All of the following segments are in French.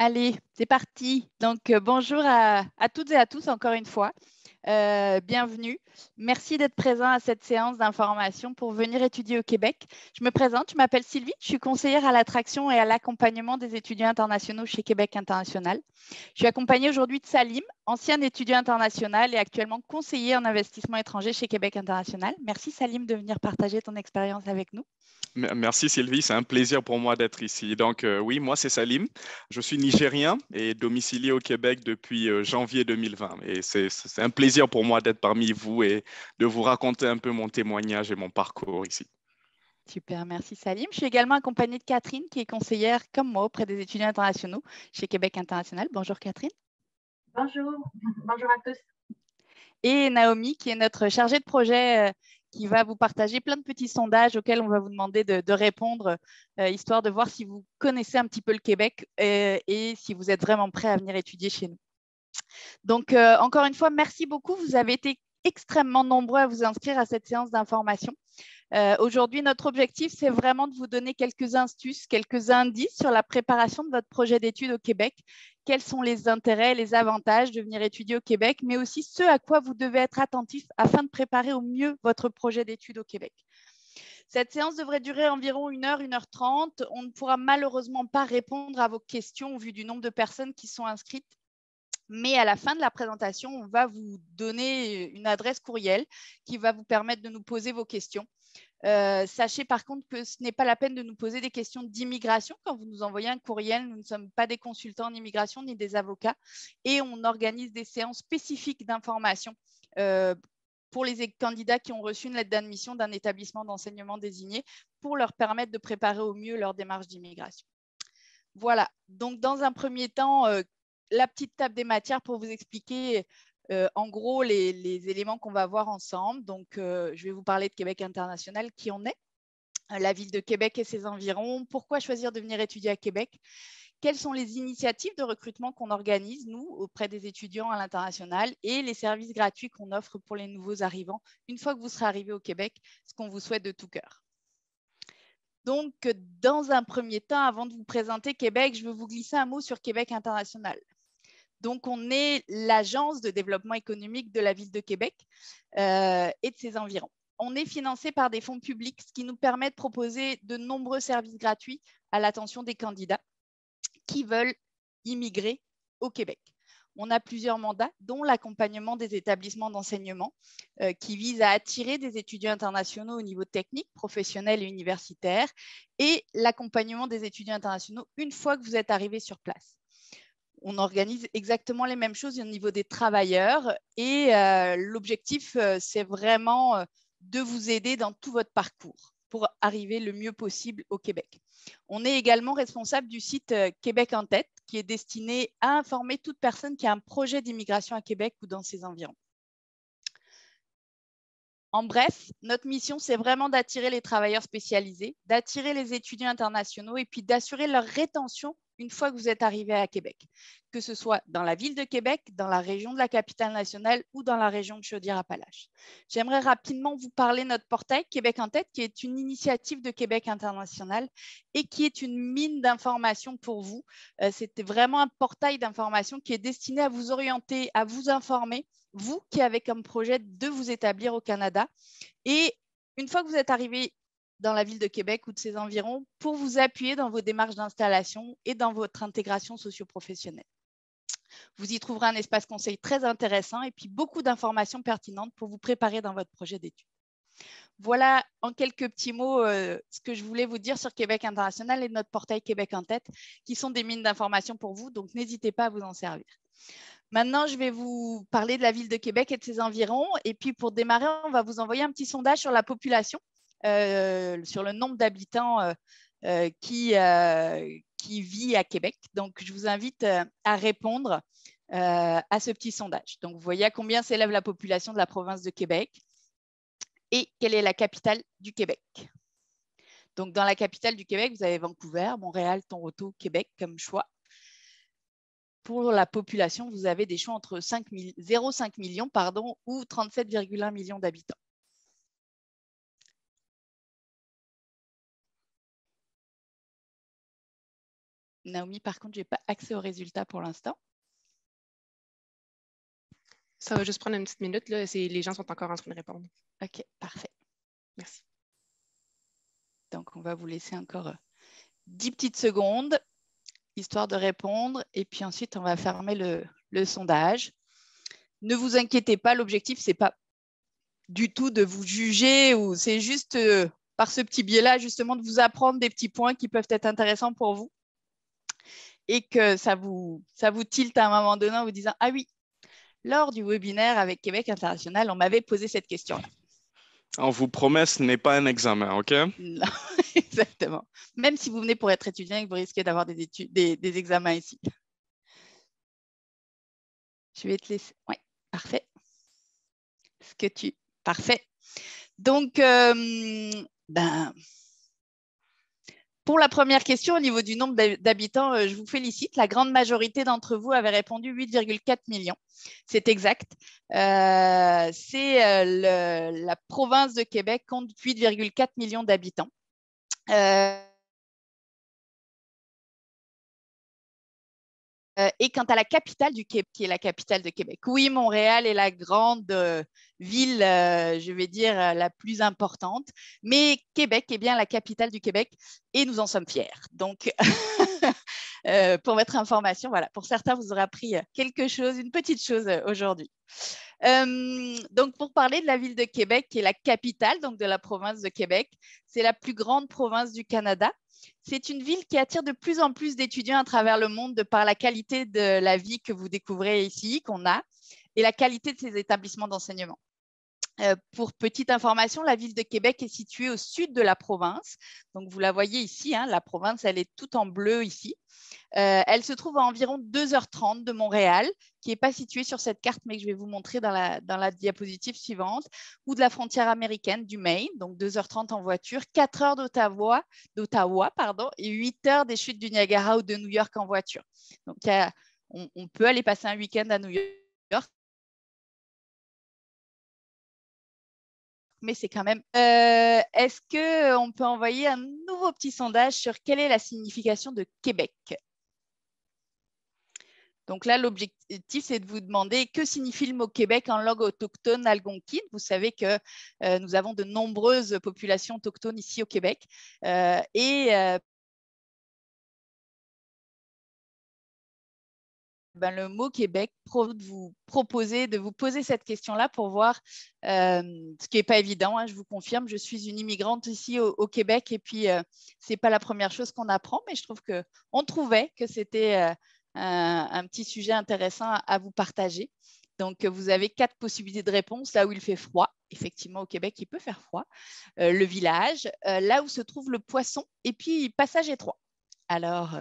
Allez, c'est parti. Donc, euh, bonjour à, toutes et à tous encore une fois. Euh, bienvenue. Merci d'être présent à cette séance d'information pour venir étudier au Québec. Je me présente, je m'appelle Sylvie, je suis conseillère à l'attraction et à l'accompagnement des étudiants internationaux chez Québec International. Je suis accompagnée aujourd'hui de Salim, ancien étudiant international et actuellement conseiller en investissement étranger chez Québec International. Merci Salim de venir partager ton expérience avec nous. Merci Sylvie, c'est un plaisir pour moi d'être ici. Donc euh, oui, moi c'est Salim, je suis nigérien et domicilié au Québec depuis euh, janvier 2020 et c'est un plaisir pour moi d'être parmi vous et de vous raconter un peu mon témoignage et mon parcours ici. Super, merci Salim. Je suis également accompagnée de Catherine, qui est conseillère comme moi auprès des étudiants internationaux chez Québec International. Bonjour Catherine. Bonjour, bonjour à tous. Et Naomi, qui est notre chargée de projet, euh, qui va vous partager plein de petits sondages auxquels on va vous demander de, répondre, euh, histoire de voir si vous connaissez un petit peu le Québec euh, et si vous êtes vraiment prêt à venir étudier chez nous. Donc, euh, encore une fois, merci beaucoup. Vous avez été extrêmement nombreux à vous inscrire à cette séance d'information. Euh, aujourd'hui, notre objectif, c'est vraiment de vous donner quelques astuces, quelques indices sur la préparation de votre projet d'études au Québec. Quels sont les intérêts, les avantages de venir étudier au Québec, mais aussi ce à quoi vous devez être attentif afin de préparer au mieux votre projet d'études au Québec. Cette séance devrait durer environ 1 heure, 1 heure 30 On ne pourra malheureusement pas répondre à vos questions au vu du nombre de personnes qui sont inscrites mais à la fin de la présentation, on va vous donner euh, une adresse courriel qui va vous permettre de nous poser vos questions. Euh, sachez par contre que ce n'est pas la peine de nous poser des questions d'immigration. Quand vous nous envoyez un courriel, nous ne sommes pas des consultants en immigration ni des avocats et on organise des séances spécifiques d'information euh, pour les candidats qui ont reçu une lettre d'admission d'un établissement d'enseignement désigné pour leur permettre de préparer au mieux leur démarche d'immigration. Voilà, donc dans un premier temps, la petite table des matières pour vous expliquer euh, en gros les, éléments qu'on va voir ensemble. Donc, euh, je vais vous parler de Québec international, qui on est, la ville de Québec et ses environs, pourquoi choisir de venir étudier à Québec, quelles sont les initiatives de recrutement qu'on organise, nous, auprès des étudiants à l'international et les services gratuits qu'on offre pour les nouveaux arrivants une fois que vous serez arrivé au Québec, ce qu'on vous souhaite de tout cœur. Donc, dans un premier temps, avant de vous présenter Québec, je veux vous glisser un mot sur Québec international. Donc, on est l'agence de développement économique de la ville de Québec euh, et de ses environs. On est financé par des fonds publics, ce qui nous permet de proposer de nombreux services gratuits à l'attention des candidats qui veulent immigrer au Québec. On a plusieurs mandats, dont l'accompagnement des établissements d'enseignement, euh, qui vise à attirer des étudiants internationaux au niveau technique, professionnel et universitaire, et l'accompagnement des étudiants internationaux une fois que vous êtes arrivé sur place on organise exactement les mêmes choses au niveau des travailleurs. Et euh, l'objectif, euh, c'est vraiment euh, de vous aider dans tout votre parcours pour arriver le mieux possible au Québec. On est également responsable du site Québec en tête, qui est destiné à informer toute personne qui a un projet d'immigration à Québec ou dans ses environs. En bref, notre mission, c'est vraiment d'attirer les travailleurs spécialisés, d'attirer les étudiants internationaux et puis d'assurer leur rétention une fois que vous êtes arrivé à Québec, que ce soit dans la ville de Québec, dans la région de la capitale nationale ou dans la région de Chaudière-Appalaches. J'aimerais rapidement vous parler de notre portail Québec en tête, qui est une initiative de Québec international et qui est une mine d'informations pour vous. Euh, c'est vraiment un portail d'informations qui est destiné à vous orienter, à vous informer vous qui avez comme projet de vous établir au Canada. Et une fois que vous êtes arrivé dans la ville de Québec ou de ses environs, pour vous appuyer dans vos démarches d'installation et dans votre intégration socioprofessionnelle. Vous y trouverez un espace conseil très intéressant et puis beaucoup d'informations pertinentes pour vous préparer dans votre projet d'études. Voilà en quelques petits mots euh, ce que je voulais vous dire sur Québec International et notre portail Québec en tête, qui sont des mines d'informations pour vous, donc n'hésitez pas à vous en servir. Maintenant, je vais vous parler de la ville de Québec et de ses environs. Et puis, pour démarrer, on va vous envoyer un petit sondage sur la population, euh, sur le nombre d'habitants euh, euh, qui, qui, vit à Québec. Donc, je vous invite à répondre à ce petit sondage. Donc, vous voyez à combien s'élève la population de la province de Québec et quelle est la capitale du Québec. Donc, dans la capitale du Québec, vous avez Vancouver, Montréal, Toronto, Québec comme choix pour la population, vous avez des choix entre 0,5 millions pardon, ou 37,1 millions d'habitants. Naomi, par contre, je n'ai pas accès aux résultats pour l'instant. Ça va juste prendre une petite minute. Là. Les gens sont encore en train de répondre. OK, parfait. Merci. Donc, on va vous laisser encore 10 euh, petites secondes histoire de répondre. Et puis ensuite, on va fermer le, sondage. Ne vous inquiétez pas, l'objectif, ce n'est pas du tout de vous juger ou c'est juste euh, par ce petit biais-là, justement, de vous apprendre des petits points qui peuvent être intéressants pour vous et que ça vous, ça vous tilte à un moment donné en vous disant Ah oui, lors du webinaire avec Québec International, on m'avait posé cette question-là on vous promet, ce n'est pas un examen, OK? Non, exactement. Même si vous venez pour être étudiant vous risquez d'avoir des, études, des, examens ici. Je vais te laisser. Oui, parfait. ce que tu. Parfait. Donc, euh, ben, pour la première question, au niveau du nombre d'habitants, euh, je vous félicite. La grande majorité d'entre vous avait répondu 8,4 millions. C'est exact. Euh, c'est euh, la province de Québec compte 8,4 millions d'habitants. Euh, et quant à la capitale du Québec, qui est la capitale de Québec. Oui, Montréal est la grande euh, ville, euh, je vais dire, la plus importante, mais Québec est bien la capitale du Québec et nous en sommes fiers. Donc, Euh, pour votre information. Voilà, pour certains, vous aurez appris euh, quelque chose, une petite chose euh, aujourd'hui. donc, pour parler de la ville de Québec, qui est la capitale donc de la province de Québec, c'est la plus grande province du Canada. C'est une ville qui attire de plus en plus d'étudiants à travers le monde de par la qualité de la vie que vous découvrez ici, qu'on a, et la qualité de ses établissements d'enseignement. Euh, pour petite information, la ville de Québec est située au sud de la province. Donc, vous la voyez ici, hein, la province, elle est toute en bleu ici. Euh, elle se trouve à environ 2h30 de Montréal, qui n'est pas située sur cette carte, mais que je vais vous montrer dans la, dans la diapositive suivante, ou de la frontière américaine du Maine, donc 2h30 en voiture, 4h d'Ottawa, pardon, et 8h des chutes du Niagara ou de New York en voiture. Donc, on, on peut aller passer un week-end à New York mais c'est quand même. Euh, est-ce qu'on euh, peut envoyer un nouveau petit sondage sur quelle est la signification de Québec donc là, l'objectif, c'est de vous demander que signifie le mot Québec en langue autochtone algonquine. Vous savez que euh, nous avons de nombreuses populations autochtones ici au Québec. et Ben, le mot Québec de vous proposer, de vous poser cette question-là pour voir, euh, ce qui n'est pas évident, hein, je vous confirme, je suis une immigrante ici au, Québec et puis euh, c'est ce n'est pas la première chose qu'on apprend, mais je trouve qu'on trouvait que c'était euh, un, petit sujet intéressant à, vous partager. Donc, vous avez quatre possibilités de réponse. Là où il fait froid, effectivement, au Québec, il peut faire froid. le village, là où se trouve le poisson, et puis passage étroit. Alors,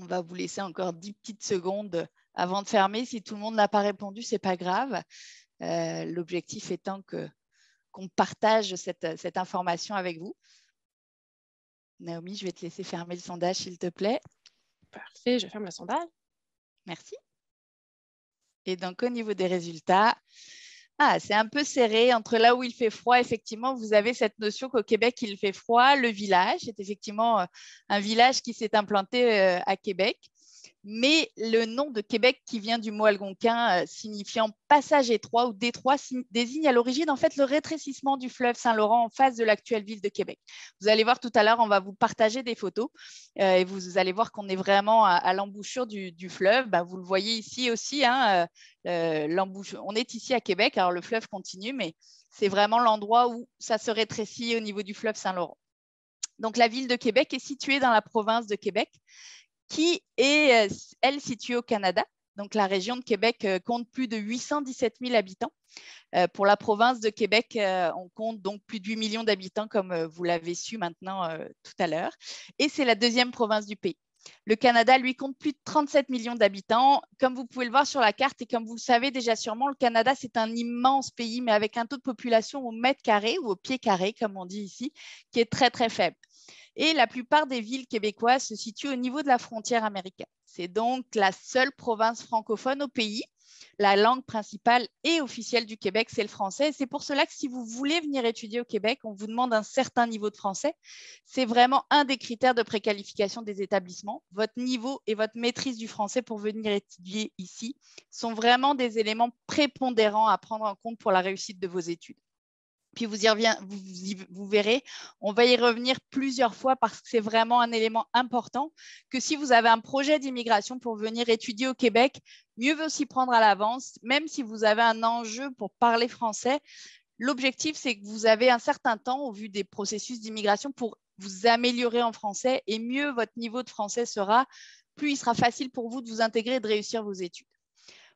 on va vous laisser encore 10 petites secondes avant de fermer. Si tout le monde n'a pas répondu, ce n'est pas grave. Euh, l'objectif étant que qu'on partage cette, cette information avec vous. Naomi, je vais te laisser fermer le sondage, s'il te plaît. Parfait, je ferme le sondage. Merci. Et donc, au niveau des résultats, ah, c'est un peu serré entre là où il fait froid. Effectivement, vous avez cette notion qu'au Québec, il fait froid. Le village c'est effectivement euh, un village qui s'est implanté euh, à Québec mais le nom de Québec qui vient du mot algonquin euh, signifiant passage étroit ou détroit désigne à l'origine en fait le rétrécissement du fleuve Saint-Laurent en face de l'actuelle ville de Québec. Vous allez voir tout à l'heure, on va vous partager des photos euh, et vous allez voir qu'on est vraiment à, l'embouchure du, fleuve. Bah, vous le voyez ici aussi, hein, euh, on est ici à Québec, alors le fleuve continue, mais c'est vraiment l'endroit où ça se rétrécit au niveau du fleuve Saint-Laurent. Donc la ville de Québec est située dans la province de Québec qui est, euh, elle, située au Canada. Donc la région de Québec euh, compte plus de 817 000 habitants. Euh, pour la province de Québec, on compte donc plus de 8 millions d'habitants, comme vous l'avez su maintenant tout à l'heure. Et c'est la deuxième province du pays. Le Canada, lui, compte plus de 37 millions d'habitants. Comme vous pouvez le voir sur la carte et comme vous le savez déjà sûrement, le Canada, c'est un immense pays, mais avec un taux de population au mètre carré ou au pied carré, comme on dit ici, qui est très, très faible. Et la plupart des villes québécoises se situent au niveau de la frontière américaine. C'est donc la seule province francophone au pays. La langue principale et officielle du Québec, c'est le français. C'est pour cela que si vous voulez venir étudier au Québec, on vous demande un certain niveau de français. C'est vraiment un des critères de préqualification des établissements. Votre niveau et votre maîtrise du français pour venir étudier ici sont vraiment des éléments prépondérants à prendre en compte pour la réussite de vos études puis vous y reviendrez, vous, verrez, on va y revenir plusieurs fois parce que c'est vraiment un élément important que si vous avez un projet d'immigration pour venir étudier au Québec, mieux vaut s'y prendre à l'avance, même si vous avez un enjeu pour parler français. L'objectif, c'est que vous avez un certain temps au vu des processus d'immigration pour vous améliorer en français et mieux votre niveau de français sera, plus il sera facile pour vous de vous intégrer et de réussir vos études.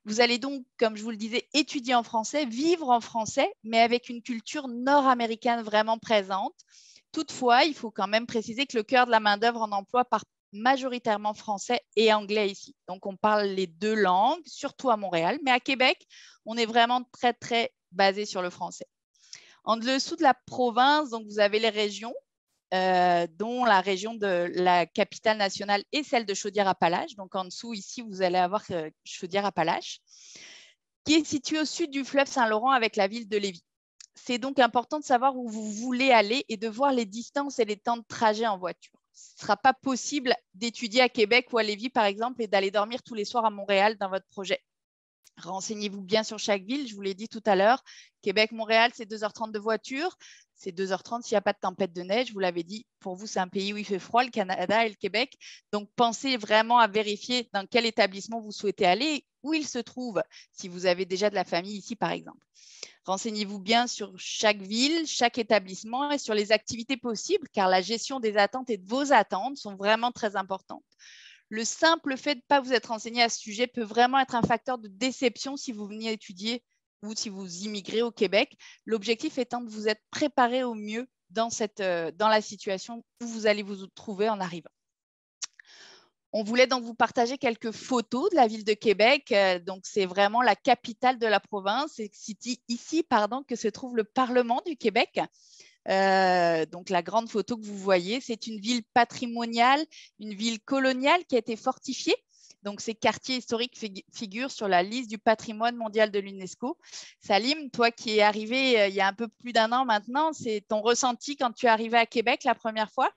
Vous allez donc, comme je vous le disais, étudier en français, vivre en français, mais avec une culture nord-américaine vraiment présente. Toutefois, il faut quand même préciser que le cœur de la main-d'œuvre en emploi part majoritairement français et anglais ici. Donc, on parle les deux langues, surtout à Montréal, mais à Québec, on est vraiment très, très basé sur le français. En dessous de la province, donc vous avez les régions euh, dont la région de la capitale nationale est celle de Chaudière-Appalaches. Donc en dessous, ici, vous allez avoir euh, Chaudière-Appalaches, qui est située au sud du fleuve Saint-Laurent avec la ville de Lévis. C'est donc important de savoir où vous voulez aller et de voir les distances et les temps de trajet en voiture. Ce ne sera pas possible d'étudier à Québec ou à Lévis, par exemple, et d'aller dormir tous les soirs à Montréal dans votre projet. Renseignez-vous bien sur chaque ville. Je vous l'ai dit tout à l'heure, Québec-Montréal, c'est 2h30 de voiture. C'est 2h30 s'il n'y a pas de tempête de neige. Vous l'avez dit, pour vous, c'est un pays où il fait froid, le Canada et le Québec. Donc, pensez vraiment à vérifier dans quel établissement vous souhaitez aller, où il se trouve, si vous avez déjà de la famille ici, par exemple. Renseignez-vous bien sur chaque ville, chaque établissement et sur les activités possibles, car la gestion des attentes et de vos attentes sont vraiment très importantes le simple fait de ne pas vous être renseigné à ce sujet peut vraiment être un facteur de déception si vous venez étudier ou si vous immigrez au Québec. L'objectif étant de vous être préparé au mieux euh, dans, la situation où vous allez vous trouver en arrivant. On voulait donc vous partager quelques photos de la ville de Québec. Euh, donc, c'est vraiment la capitale de la province. C'est ici pardon, que se trouve le Parlement du Québec. Euh, donc la grande photo que vous voyez, c'est une ville patrimoniale, une ville coloniale qui a été fortifiée. Donc ces quartiers historiques figurent sur la liste du patrimoine mondial de l'UNESCO. Salim, toi qui es arrivé euh, il y a un peu plus d'un an maintenant, c'est ton ressenti quand tu es arrivé à Québec la première fois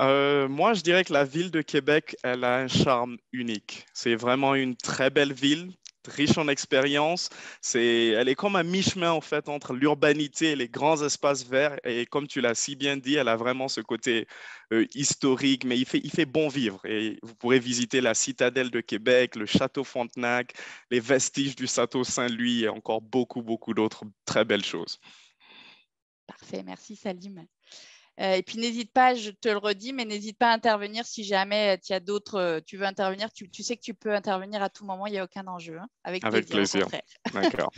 euh, moi, je dirais que la ville de Québec, elle a un charme unique. C'est vraiment une très belle ville, riche en expérience. C'est, elle est comme un mi-chemin en fait entre l'urbanité et les grands espaces verts. Et comme tu l'as si bien dit, elle a vraiment ce côté euh, historique, mais il fait, il fait bon vivre. Et vous pourrez visiter la citadelle de Québec, le château Frontenac, les vestiges du château Saint-Louis et encore beaucoup, beaucoup d'autres très belles choses. Parfait, merci Salim. Euh, et puis n'hésite pas, je te le redis, mais n'hésite pas à intervenir si jamais euh, tu as d'autres, euh, tu veux intervenir, tu, sais que tu peux intervenir à tout moment, il n'y a aucun enjeu. Hein, avec, plaisir.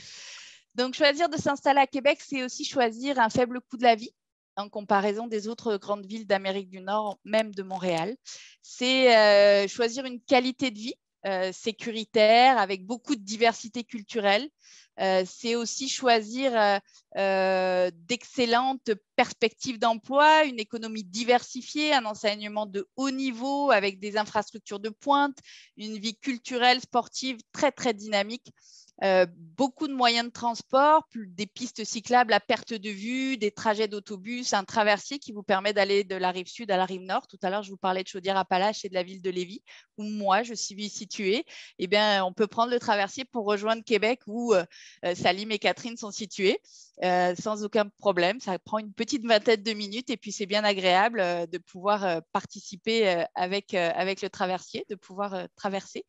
Donc choisir de s'installer à Québec, c'est aussi choisir un faible coût de la vie en comparaison des autres grandes villes d'Amérique du Nord, même de Montréal. C'est choisir une qualité de vie sécuritaire avec beaucoup de diversité culturelle. Euh, c'est aussi choisir euh, euh, d'excellentes perspectives d'emploi, une économie diversifiée, un enseignement de haut niveau avec des infrastructures de pointe, une vie culturelle, sportive très, très dynamique. Euh, beaucoup de moyens de transport, des pistes cyclables à perte de vue, des trajets d'autobus, un traversier qui vous permet d'aller de la rive sud à la rive nord. Tout à l'heure, je vous parlais de Chaudière-Appalaches et de la ville de Lévis, où moi, je suis située. Eh bien, on peut prendre le traversier pour rejoindre Québec, où euh, euh, Salim et Catherine sont situées, sans aucun problème. Ça prend une petite vingtaine de minutes, et puis c'est bien agréable de pouvoir participer avec, avec le traversier, de pouvoir traverser.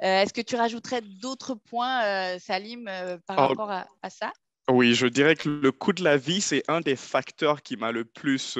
Euh, est-ce que tu rajouterais d'autres points, euh, Salim, euh, par rapport à, ça oui, je dirais que le coût de la vie, c'est un des facteurs qui m'a le plus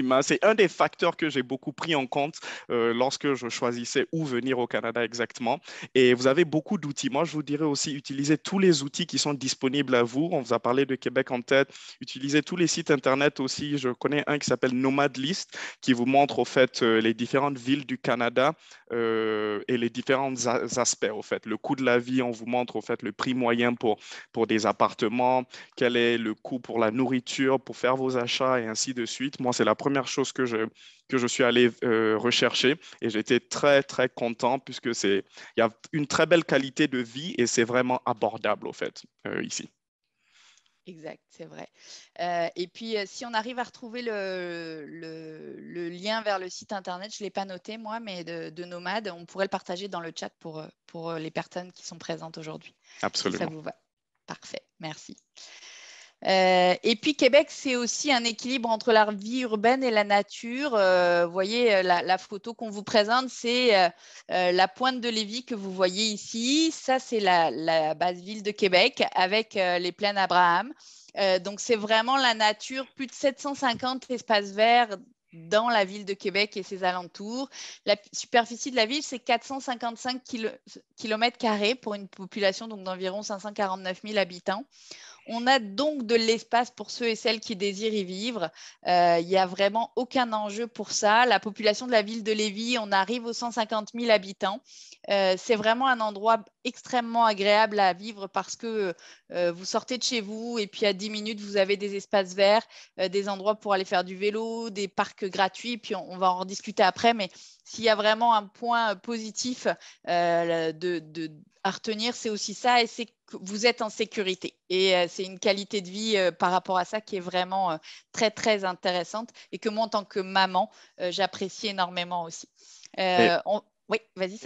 m'a, c'est un des facteurs que j'ai beaucoup pris en compte euh, lorsque je choisissais où venir au Canada exactement. Et vous avez beaucoup d'outils. Moi, je vous dirais aussi, utiliser tous les outils qui sont disponibles à vous. On vous a parlé de Québec en tête. Utilisez tous les sites Internet aussi. Je connais un qui s'appelle Nomad List, qui vous montre au fait euh, les différentes villes du Canada euh, et les différents aspects au fait. Le coût de la vie, on vous montre au fait le prix moyen pour, pour des appartements, quel est le coût pour la nourriture, pour faire vos achats et ainsi de suite. Moi, c'est la première chose que je, que je suis allé euh, rechercher et j'étais très, très content puisque c'est, il y a une très belle qualité de vie et c'est vraiment abordable au fait euh, ici. Exact, c'est vrai. Euh, et puis, si on arrive à retrouver le, le, lien vers le site internet, je ne l'ai pas noté moi, mais de, de, Nomade, on pourrait le partager dans le chat pour, pour les personnes qui sont présentes aujourd'hui. Absolument. ça vous va. Parfait, merci. Euh, et puis Québec, c'est aussi un équilibre entre la vie urbaine et la nature. Euh, vous voyez, euh, la, photo qu'on vous présente, c'est la pointe de Lévis que vous voyez ici. Ça, c'est la, la base ville de Québec avec les plaines Abraham. donc, c'est vraiment la nature, plus de 750 espaces verts dans la ville de Québec et ses alentours. La superficie de la ville, c'est 455 km pour une population d'environ 549 000 habitants. On a donc de l'espace pour ceux et celles qui désirent y vivre. Il euh, n'y a vraiment aucun enjeu pour ça. La population de la ville de Lévis, on arrive aux 150 000 habitants. Euh, c'est vraiment un endroit extrêmement agréable à vivre parce que euh, vous sortez de chez vous et puis à 10 minutes, vous avez des espaces verts, des endroits pour aller faire du vélo, des parcs gratuits. Puis on, va en discuter après, mais s'il y a vraiment un point positif de à retenir, c'est aussi ça, et c'est que vous êtes en sécurité. Et euh, c'est une qualité de vie euh, par rapport à ça qui est vraiment euh, très, très intéressante et que moi, en tant que maman, j'apprécie énormément aussi. Oui, vas-y.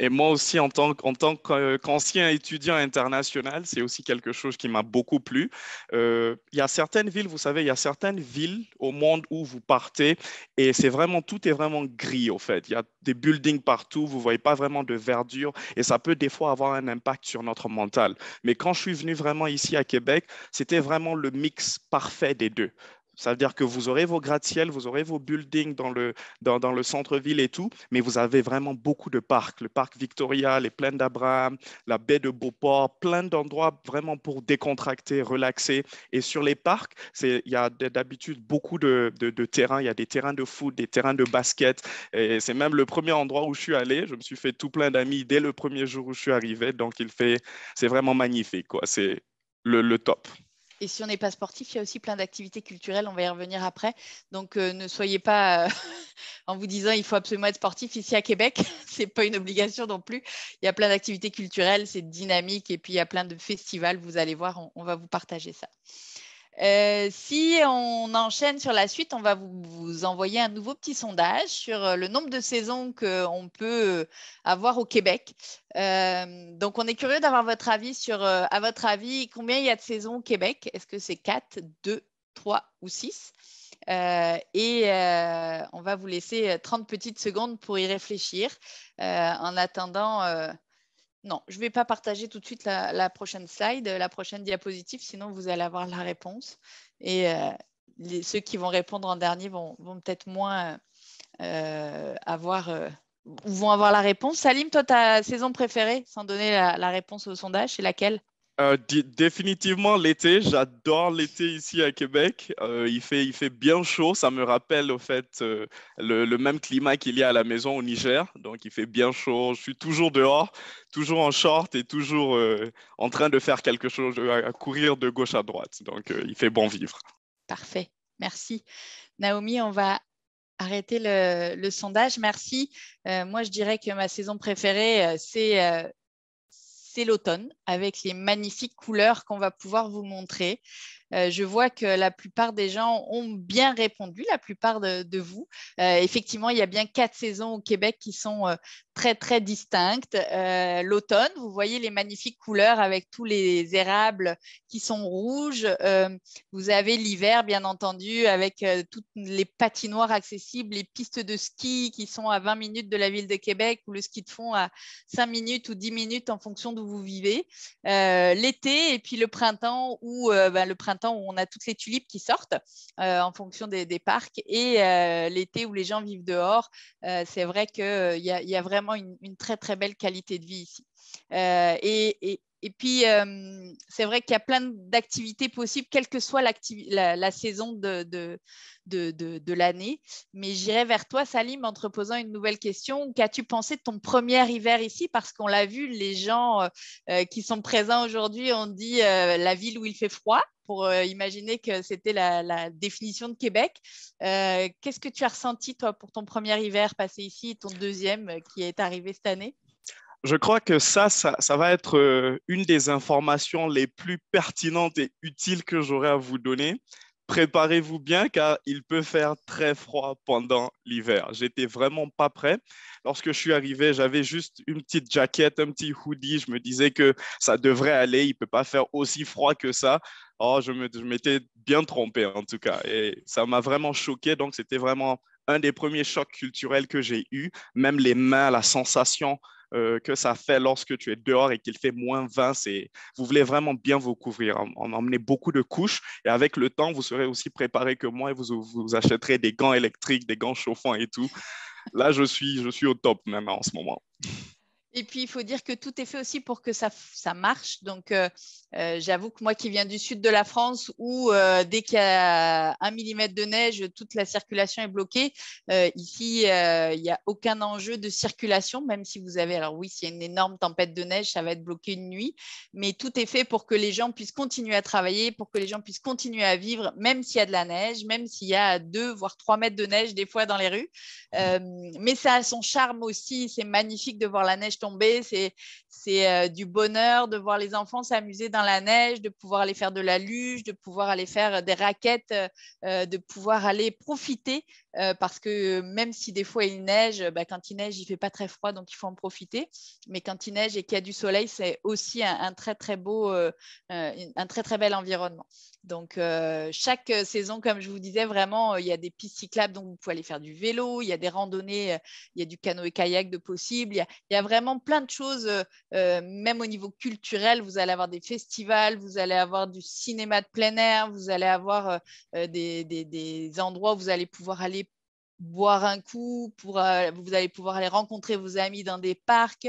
Et, moi aussi, en tant, tant euh, qu'ancien étudiant international, c'est aussi quelque chose qui m'a beaucoup plu. Euh, il y a certaines villes, vous savez, il y a certaines villes au monde où vous partez et c'est vraiment, tout est vraiment gris au fait. Il y a des buildings partout, vous ne voyez pas vraiment de verdure et ça peut des fois avoir un impact sur notre mental. Mais quand je suis venu vraiment ici à Québec, c'était vraiment le mix parfait des deux. Ça veut dire que vous aurez vos gratte-ciel, vous aurez vos buildings dans le, dans, le centre-ville et tout, mais vous avez vraiment beaucoup de parcs. Le parc Victoria, les plaines d'Abraham, la baie de Beauport, plein d'endroits vraiment pour décontracter, relaxer. Et sur les parcs, il y a d'habitude beaucoup de, de, terrains. Il y a des terrains de foot, des terrains de basket. Et c'est même le premier endroit où je suis allé. Je me suis fait tout plein d'amis dès le premier jour où je suis arrivé. Donc, il fait, c'est vraiment magnifique. C'est le, le top. Et si on n'est pas sportif, il y a aussi plein d'activités culturelles, on va y revenir après. Donc euh, ne soyez pas euh, en vous disant il faut absolument être sportif ici à Québec, c'est pas une obligation non plus. Il y a plein d'activités culturelles, c'est dynamique et puis il y a plein de festivals, vous allez voir, on va vous partager ça. Euh, si on enchaîne sur la suite, on va vous, envoyer un nouveau petit sondage sur euh, le nombre de saisons qu'on euh, peut avoir au Québec. donc, on est curieux d'avoir votre avis sur, à votre avis, combien il y a de saisons au Québec Est-ce que c'est 4, 2, 3 ou 6 et on va vous laisser 30 petites secondes pour y réfléchir. en attendant, non, je ne vais pas partager tout de suite la, prochaine slide, la prochaine diapositive, sinon vous allez avoir la réponse. Et euh, ceux qui vont répondre en dernier vont, peut-être moins euh, avoir, euh, vont avoir la réponse. Salim, toi, ta saison préférée, sans donner la réponse au sondage, c'est laquelle euh, définitivement l'été, j'adore l'été ici à Québec. Euh, il, fait, il fait bien chaud, ça me rappelle au fait euh, le, même climat qu'il y a à la maison au Niger. Donc il fait bien chaud, je suis toujours dehors, toujours en short et toujours en train de faire quelque chose, à, courir de gauche à droite. Donc il fait bon vivre. Parfait, merci. Naomi, on va arrêter le, sondage. Merci. moi, je dirais que ma saison préférée, c'est l'automne avec les magnifiques couleurs qu'on va pouvoir vous montrer. Euh, je vois que la plupart des gens ont bien répondu, la plupart de, vous. Euh, effectivement, il y a bien quatre saisons au Québec qui sont euh, très, très distinctes. L'automne, vous voyez les magnifiques couleurs avec tous les érables qui sont rouges. vous avez l'hiver, bien entendu, avec toutes les patinoires accessibles, les pistes de ski qui sont à 20 minutes de la ville de Québec ou le ski de fond à 5 minutes ou 10 minutes en fonction d'où vous vivez. L'été et puis le printemps ou… Ben, le printemps temps où on a toutes les tulipes qui sortent euh, en fonction des, parcs et euh, l'été où les gens vivent dehors. Euh, c'est vrai qu'il y, y, a vraiment une, très très belle qualité de vie ici. et, et puis, euh, c'est vrai qu'il y a plein d'activités possibles, quelle que soit la, saison de, l'année. Mais j'irai vers toi, Salim, en te posant une nouvelle question. Qu'as-tu pensé de ton premier hiver ici Parce qu'on l'a vu, les gens euh, euh, qui sont présents aujourd'hui ont dit la ville où il fait froid, pour imaginer que c'était la, définition de Québec. Qu'est-ce que tu as ressenti, toi, pour ton premier hiver passé ici et ton deuxième qui est arrivé cette année je crois que ça, ça, va être euh, une des informations les plus pertinentes et utiles que j'aurai à vous donner. Préparez-vous bien car il peut faire très froid pendant l'hiver. J'étais vraiment pas prêt. Lorsque je suis arrivé, j'avais juste une petite jaquette, un petit hoodie. Je me disais que ça devrait aller. Il peut pas faire aussi froid que ça. Oh, je m'étais bien trompé en tout cas. Et ça m'a vraiment choqué. Donc, c'était vraiment un des premiers chocs culturels que j'ai eu. Même les mains, la sensation euh, que ça fait lorsque tu es dehors et qu'il fait moins 20. C'est, vous voulez vraiment bien vous couvrir, On emmenait beaucoup de couches. Et avec le temps, vous serez aussi préparé que moi et vous, vous achèterez des gants électriques, des gants chauffants et tout. Là, je suis, je suis au top même en ce moment. Et puis, il faut dire que tout est fait aussi pour que ça, ça marche. Donc, euh, euh, j'avoue que moi qui viens du sud de la France, où euh, dès qu'il y a un millimètre de neige, toute la circulation est bloquée, ici, il n'y a aucun enjeu de circulation, même si vous avez, alors oui, s'il y a une énorme tempête de neige, ça va être bloqué une nuit, mais tout est fait pour que les gens puissent continuer à travailler, pour que les gens puissent continuer à vivre, même s'il y a de la neige, même s'il y a deux, voire trois mètres de neige des fois dans les rues. mais ça a son charme aussi, c'est magnifique de voir la neige tomber, c'est c'est euh, du bonheur de voir les enfants s'amuser dans la neige, de pouvoir aller faire de la luge, de pouvoir aller faire euh, des raquettes, euh, de pouvoir aller profiter parce que même si des fois il neige, bah, quand il neige, il fait pas très froid, donc il faut en profiter. Mais quand il neige et qu'il y a du soleil, c'est aussi un, très très beau, un très très bel environnement. Donc chaque saison, comme je vous disais, vraiment, il y a des pistes cyclables, donc vous pouvez aller faire du vélo, il y a des randonnées, il y a du canoë-kayak de possible, il y a vraiment plein de choses euh, même au niveau culturel, vous allez avoir des festivals, vous allez avoir du cinéma de plein air, vous allez avoir euh, euh, des, endroits où vous allez pouvoir aller boire un coup, vous allez pouvoir aller rencontrer vos amis dans des parcs.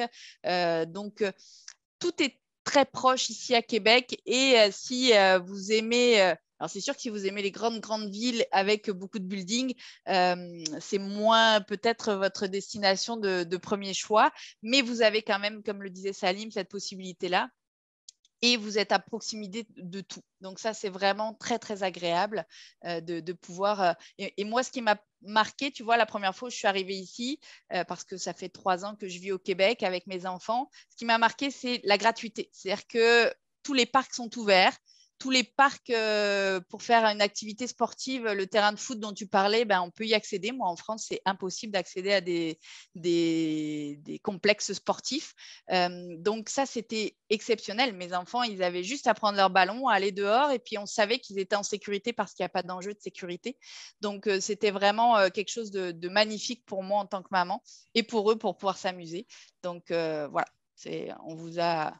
donc, tout est très proche ici à Québec. Et si vous aimez alors c'est sûr que si vous aimez les grandes grandes villes avec beaucoup de buildings, euh, c'est moins peut-être votre destination de, premier choix, mais vous avez quand même, comme le disait Salim, cette possibilité-là et vous êtes à proximité de tout. Donc ça, c'est vraiment très, très agréable euh, de, pouvoir... Euh, et, moi, ce qui m'a marqué, tu vois, la première fois où je suis arrivée ici, parce que ça fait trois ans que je vis au Québec avec mes enfants, ce qui m'a marqué, c'est la gratuité. C'est-à-dire que tous les parcs sont ouverts tous les parcs euh, pour faire une activité sportive, le terrain de foot dont tu parlais, ben, on peut y accéder. Moi, en France, c'est impossible d'accéder à des, des, complexes sportifs. Euh, donc ça, c'était exceptionnel. Mes enfants, ils avaient juste à prendre leur ballon, aller dehors, et puis on savait qu'ils étaient en sécurité parce qu'il n'y a pas d'enjeu de sécurité. Donc euh, c'était vraiment quelque chose de, magnifique pour moi en tant que maman et pour eux pour pouvoir s'amuser. Donc voilà, on vous a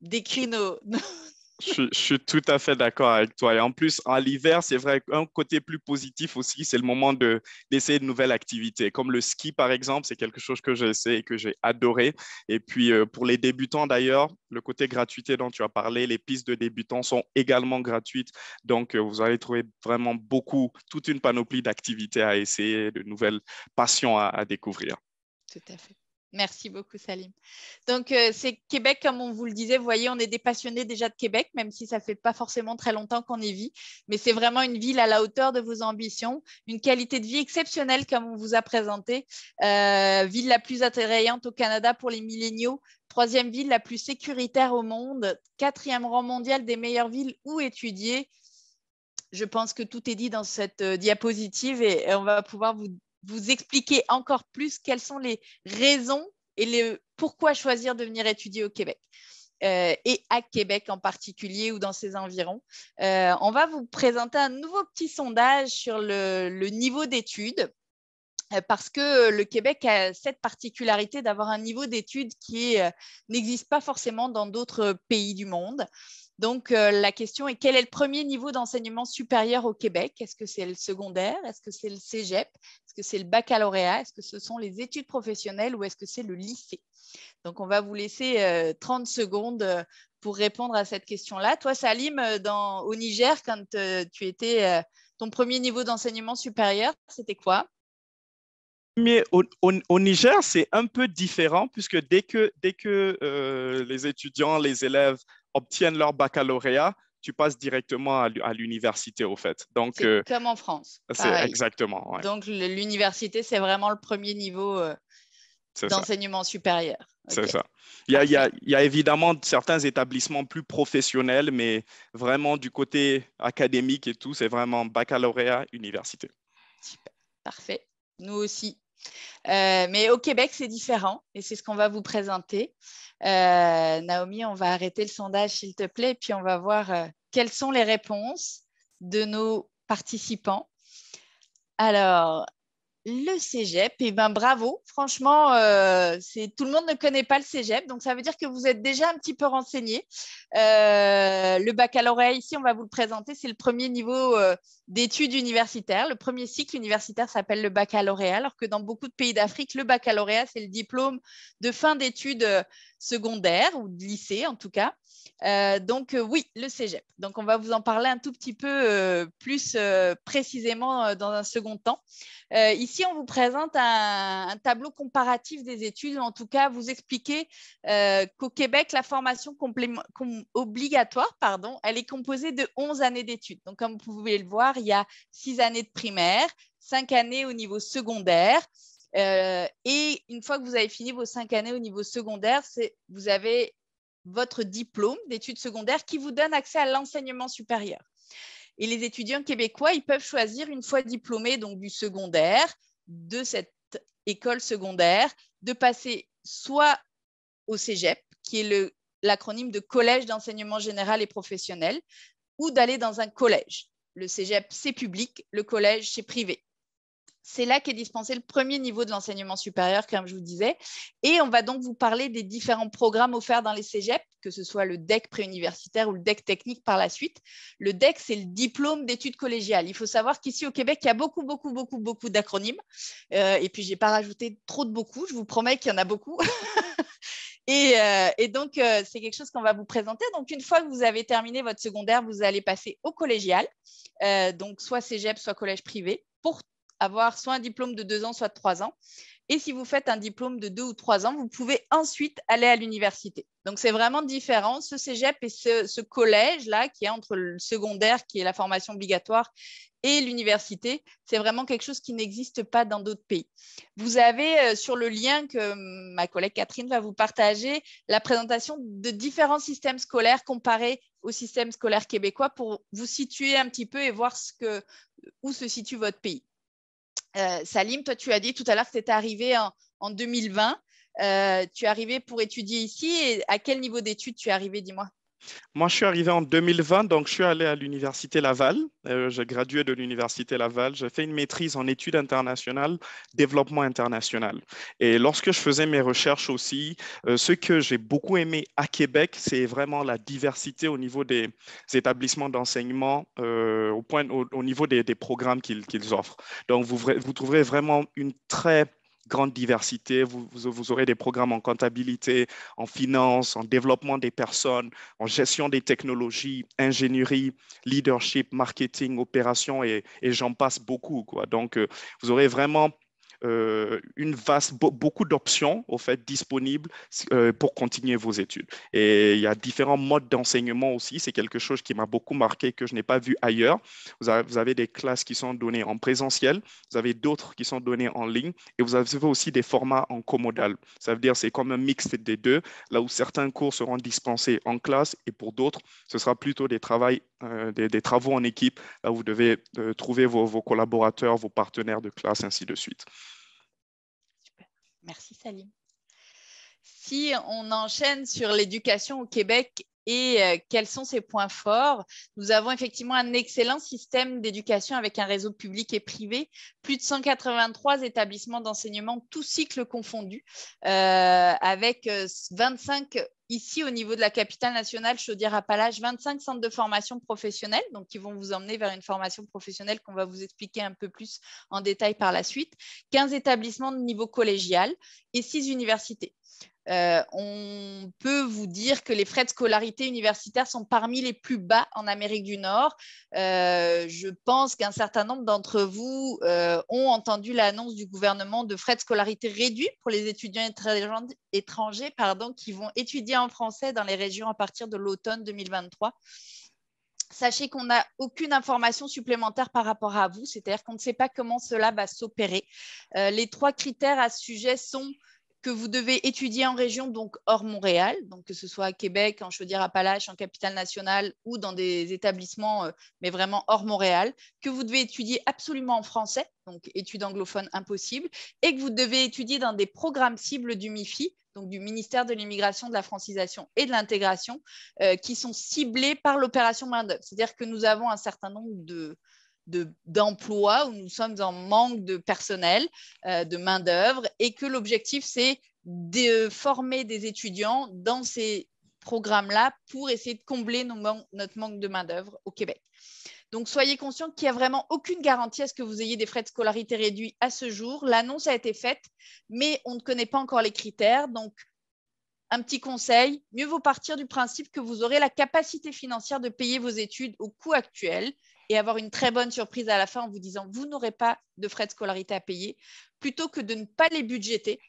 décrit nos, je, suis tout à fait d'accord avec toi. Et en plus, en l'hiver, c'est vrai qu'un côté plus positif aussi, c'est le moment de, d'essayer de nouvelles activités. Comme le ski, par exemple, c'est quelque chose que j'ai essayé et que j'ai adoré. Et puis, euh, pour les débutants d'ailleurs, le côté gratuité dont tu as parlé, les pistes de débutants sont également gratuites. Donc, euh, vous allez trouver vraiment beaucoup, toute une panoplie d'activités à essayer, de nouvelles passions à découvrir. Tout à fait. Merci beaucoup, Salim. Donc, euh, c'est Québec, comme on vous le disait, vous voyez, on est des passionnés déjà de Québec, même si ça ne fait pas forcément très longtemps qu'on y vit. Mais c'est vraiment une ville à la hauteur de vos ambitions, une qualité de vie exceptionnelle, comme on vous a présenté. Euh, ville la plus attrayante au Canada pour les milléniaux, troisième ville la plus sécuritaire au monde, quatrième rang mondial des meilleures villes où étudier je pense que tout est dit dans cette euh, diapositive et on va pouvoir vous vous expliquer encore plus quelles sont les raisons et pourquoi choisir de venir étudier au Québec. Euh, et à Québec en particulier ou dans ses environs. Euh, on va vous présenter un nouveau petit sondage sur le, niveau d'études euh, parce que le Québec a cette particularité d'avoir un niveau d'études qui n'existe pas forcément dans d'autres pays du monde. Donc, euh, la question est quel est le premier niveau d'enseignement supérieur au Québec Est-ce que c'est le secondaire Est-ce que c'est le cégep Est-ce que c'est le baccalauréat Est-ce que ce sont les études professionnelles ou est-ce que c'est le lycée Donc, on va vous laisser 30 euh, secondes euh, pour répondre à cette question-là. Toi, Salim, au Niger, quand tu étais, ton premier niveau d'enseignement supérieur, c'était quoi au, Niger, c'est un peu différent puisque dès que, les étudiants, les élèves obtiennent leur baccalauréat, tu passes directement à l'université, au fait. Donc, euh, comme en France. C'est exactement. Donc, l'université, c'est vraiment le premier niveau euh, d'enseignement supérieur. C'est ça. Il y, a, il y, a, évidemment certains établissements plus professionnels, mais vraiment du côté académique et tout, c'est vraiment baccalauréat, université. Super. Parfait. Nous aussi, euh, mais au Québec, c'est différent et c'est ce qu'on va vous présenter. Euh, Naomi, on va arrêter le sondage, s'il te plaît, puis on va voir euh, quelles sont les réponses de nos participants. Alors, le cégep. Et eh ben bravo, franchement, euh, c'est tout le monde ne connaît pas le cégep, donc ça veut dire que vous êtes déjà un petit peu renseigné. Euh, le baccalauréat ici, on va vous le présenter, c'est le premier niveau euh, d'études universitaires. Le premier cycle universitaire s'appelle le baccalauréat, alors que dans beaucoup de pays d'Afrique, le baccalauréat c'est le diplôme de fin d'études secondaire ou de lycée en tout cas. Euh, donc euh, oui, le Cégep. Donc on va vous en parler un tout petit peu euh, plus précisément dans un second temps. ici, on vous présente un, tableau comparatif des études, en tout cas vous expliquer qu'au Québec, la formation obligatoire, pardon, elle est composée de 11 années d'études. Donc comme vous pouvez le voir, il y a 6 années de primaire, 5 années au niveau secondaire, euh, et une fois que vous avez fini vos cinq années au niveau secondaire, vous avez votre diplôme d'études secondaires qui vous donne accès à l'enseignement supérieur. Et les étudiants québécois, ils peuvent choisir une fois diplômés donc du secondaire, de cette école secondaire, de passer soit au Cégep, qui est l'acronyme de Collège d'enseignement général et professionnel, ou d'aller dans un collège. Le Cégep, c'est public, le collège, c'est privé. C'est là qu'est dispensé le premier niveau de l'enseignement supérieur, comme je vous disais. Et on va donc vous parler des différents programmes offerts dans les cégeps, que ce soit le DEC préuniversitaire ou le DEC technique par la suite. Le DEC, c'est le diplôme d'études collégiales. Il faut savoir qu'ici au Québec, il y a beaucoup, beaucoup, beaucoup, beaucoup d'acronymes. Euh, et puis, je n'ai pas rajouté trop de beaucoup. Je vous promets qu'il y en a beaucoup. Euh, et, donc, euh, c'est quelque chose qu'on va vous présenter. Donc, une fois que vous avez terminé votre secondaire, vous allez passer au collégial, donc soit cégep, soit collège privé, pour avoir soit un diplôme de deux ans, soit de trois ans. Et si vous faites un diplôme de deux ou trois ans, vous pouvez ensuite aller à l'université. Donc, c'est vraiment différent, ce cégep et ce, collège-là, qui est entre le secondaire, qui est la formation obligatoire, et l'université, c'est vraiment quelque chose qui n'existe pas dans d'autres pays. Vous avez euh, sur le lien que hum, ma collègue Catherine va vous partager la présentation de différents systèmes scolaires comparés au système scolaire québécois pour vous situer un petit peu et voir où se situe votre pays. Euh, Salim, toi, tu as dit tout à l'heure que tu étais arrivé en, 2020. Euh, tu es arrivé pour étudier ici. Et à quel niveau d'études tu es arrivé, dis-moi moi, je suis arrivé en 2020, donc je suis allé à l'Université Laval. Euh, j'ai gradué de l'Université Laval. J'ai fait une maîtrise en études internationales, développement international. Et lorsque je faisais mes recherches aussi, euh, ce que j'ai beaucoup aimé à Québec, c'est vraiment la diversité au niveau des établissements d'enseignement, euh, au, point, au, niveau des, programmes qu'ils offrent. Donc, vous, vous trouverez vraiment une très grande diversité. Vous, aurez des programmes en comptabilité, en finance, en développement des personnes, en gestion des technologies, ingénierie, leadership, marketing, opération et, j'en passe beaucoup. Donc, euh, vous aurez vraiment euh, une vaste, beaucoup d'options au fait disponibles euh, pour continuer vos études. Et il y a différents modes d'enseignement aussi. C'est quelque chose qui m'a beaucoup marqué que je n'ai pas vu ailleurs. Vous avez, des classes qui sont données en présentiel, vous avez d'autres qui sont données en ligne, et vous avez aussi des formats en comodal. Ça veut dire c'est comme un mix des deux, là où certains cours seront dispensés en classe et pour d'autres, ce sera plutôt des travaux euh, des, travaux en équipe. Là, vous devez euh, trouver vos, collaborateurs, vos partenaires de classe, ainsi de suite. Super. Merci Salim. Si on enchaîne sur l'éducation au Québec et euh, quels sont ses points forts. Nous avons effectivement un excellent système d'éducation avec un réseau public et privé, plus de 183 établissements d'enseignement, tous cycles confondus, euh, avec 25 euh, ici au niveau de la capitale nationale Chaudière-Appalaches, 25 centres de formation professionnelle, donc qui vont vous emmener vers une formation professionnelle qu'on va vous expliquer un peu plus en détail par la suite, 15 établissements de niveau collégial et 6 universités. Euh, on peut vous dire que les frais de scolarité universitaires sont parmi les plus bas en Amérique du Nord. Euh, je pense qu'un certain nombre d'entre vous euh, ont entendu l'annonce du gouvernement de frais de scolarité réduits pour les étudiants étrangers qui vont étudier en français dans les régions à partir de l'automne 2023 sachez qu'on n'a aucune information supplémentaire par rapport à vous, c'est-à-dire qu'on ne sait pas comment cela va s'opérer. les trois critères à ce sujet sont que vous devez étudier en région, donc hors Montréal, donc que ce soit à Québec, en Chaudière-Appalaches, en capitale nationale ou dans des établissements, euh, mais vraiment hors Montréal, que vous devez étudier absolument en français, donc études anglophones impossibles, et que vous devez étudier dans des programmes cibles du MIFI, donc du ministère de l'Immigration, de la Francisation et de l'Intégration, euh, qui sont ciblés par l'opération main-d'œuvre. C'est-à-dire que nous avons un certain nombre de, d'emploi, où nous sommes en manque de personnel, euh, de main-d'œuvre, et que l'objectif, c'est de former des étudiants dans ces programmes-là pour essayer de combler notre manque de main-d'œuvre au Québec. Donc, soyez conscients qu'il n'y a vraiment aucune garantie à ce que vous ayez des frais de scolarité réduits à ce jour. L'annonce a été faite, mais on ne connaît pas encore les critères. Donc, un petit conseil, mieux vaut partir du principe que vous aurez la capacité financière de payer vos études au coût actuel et avoir une très bonne surprise à la fin en vous disant vous n'aurez pas de frais de scolarité à payer, plutôt que de ne pas les budgéter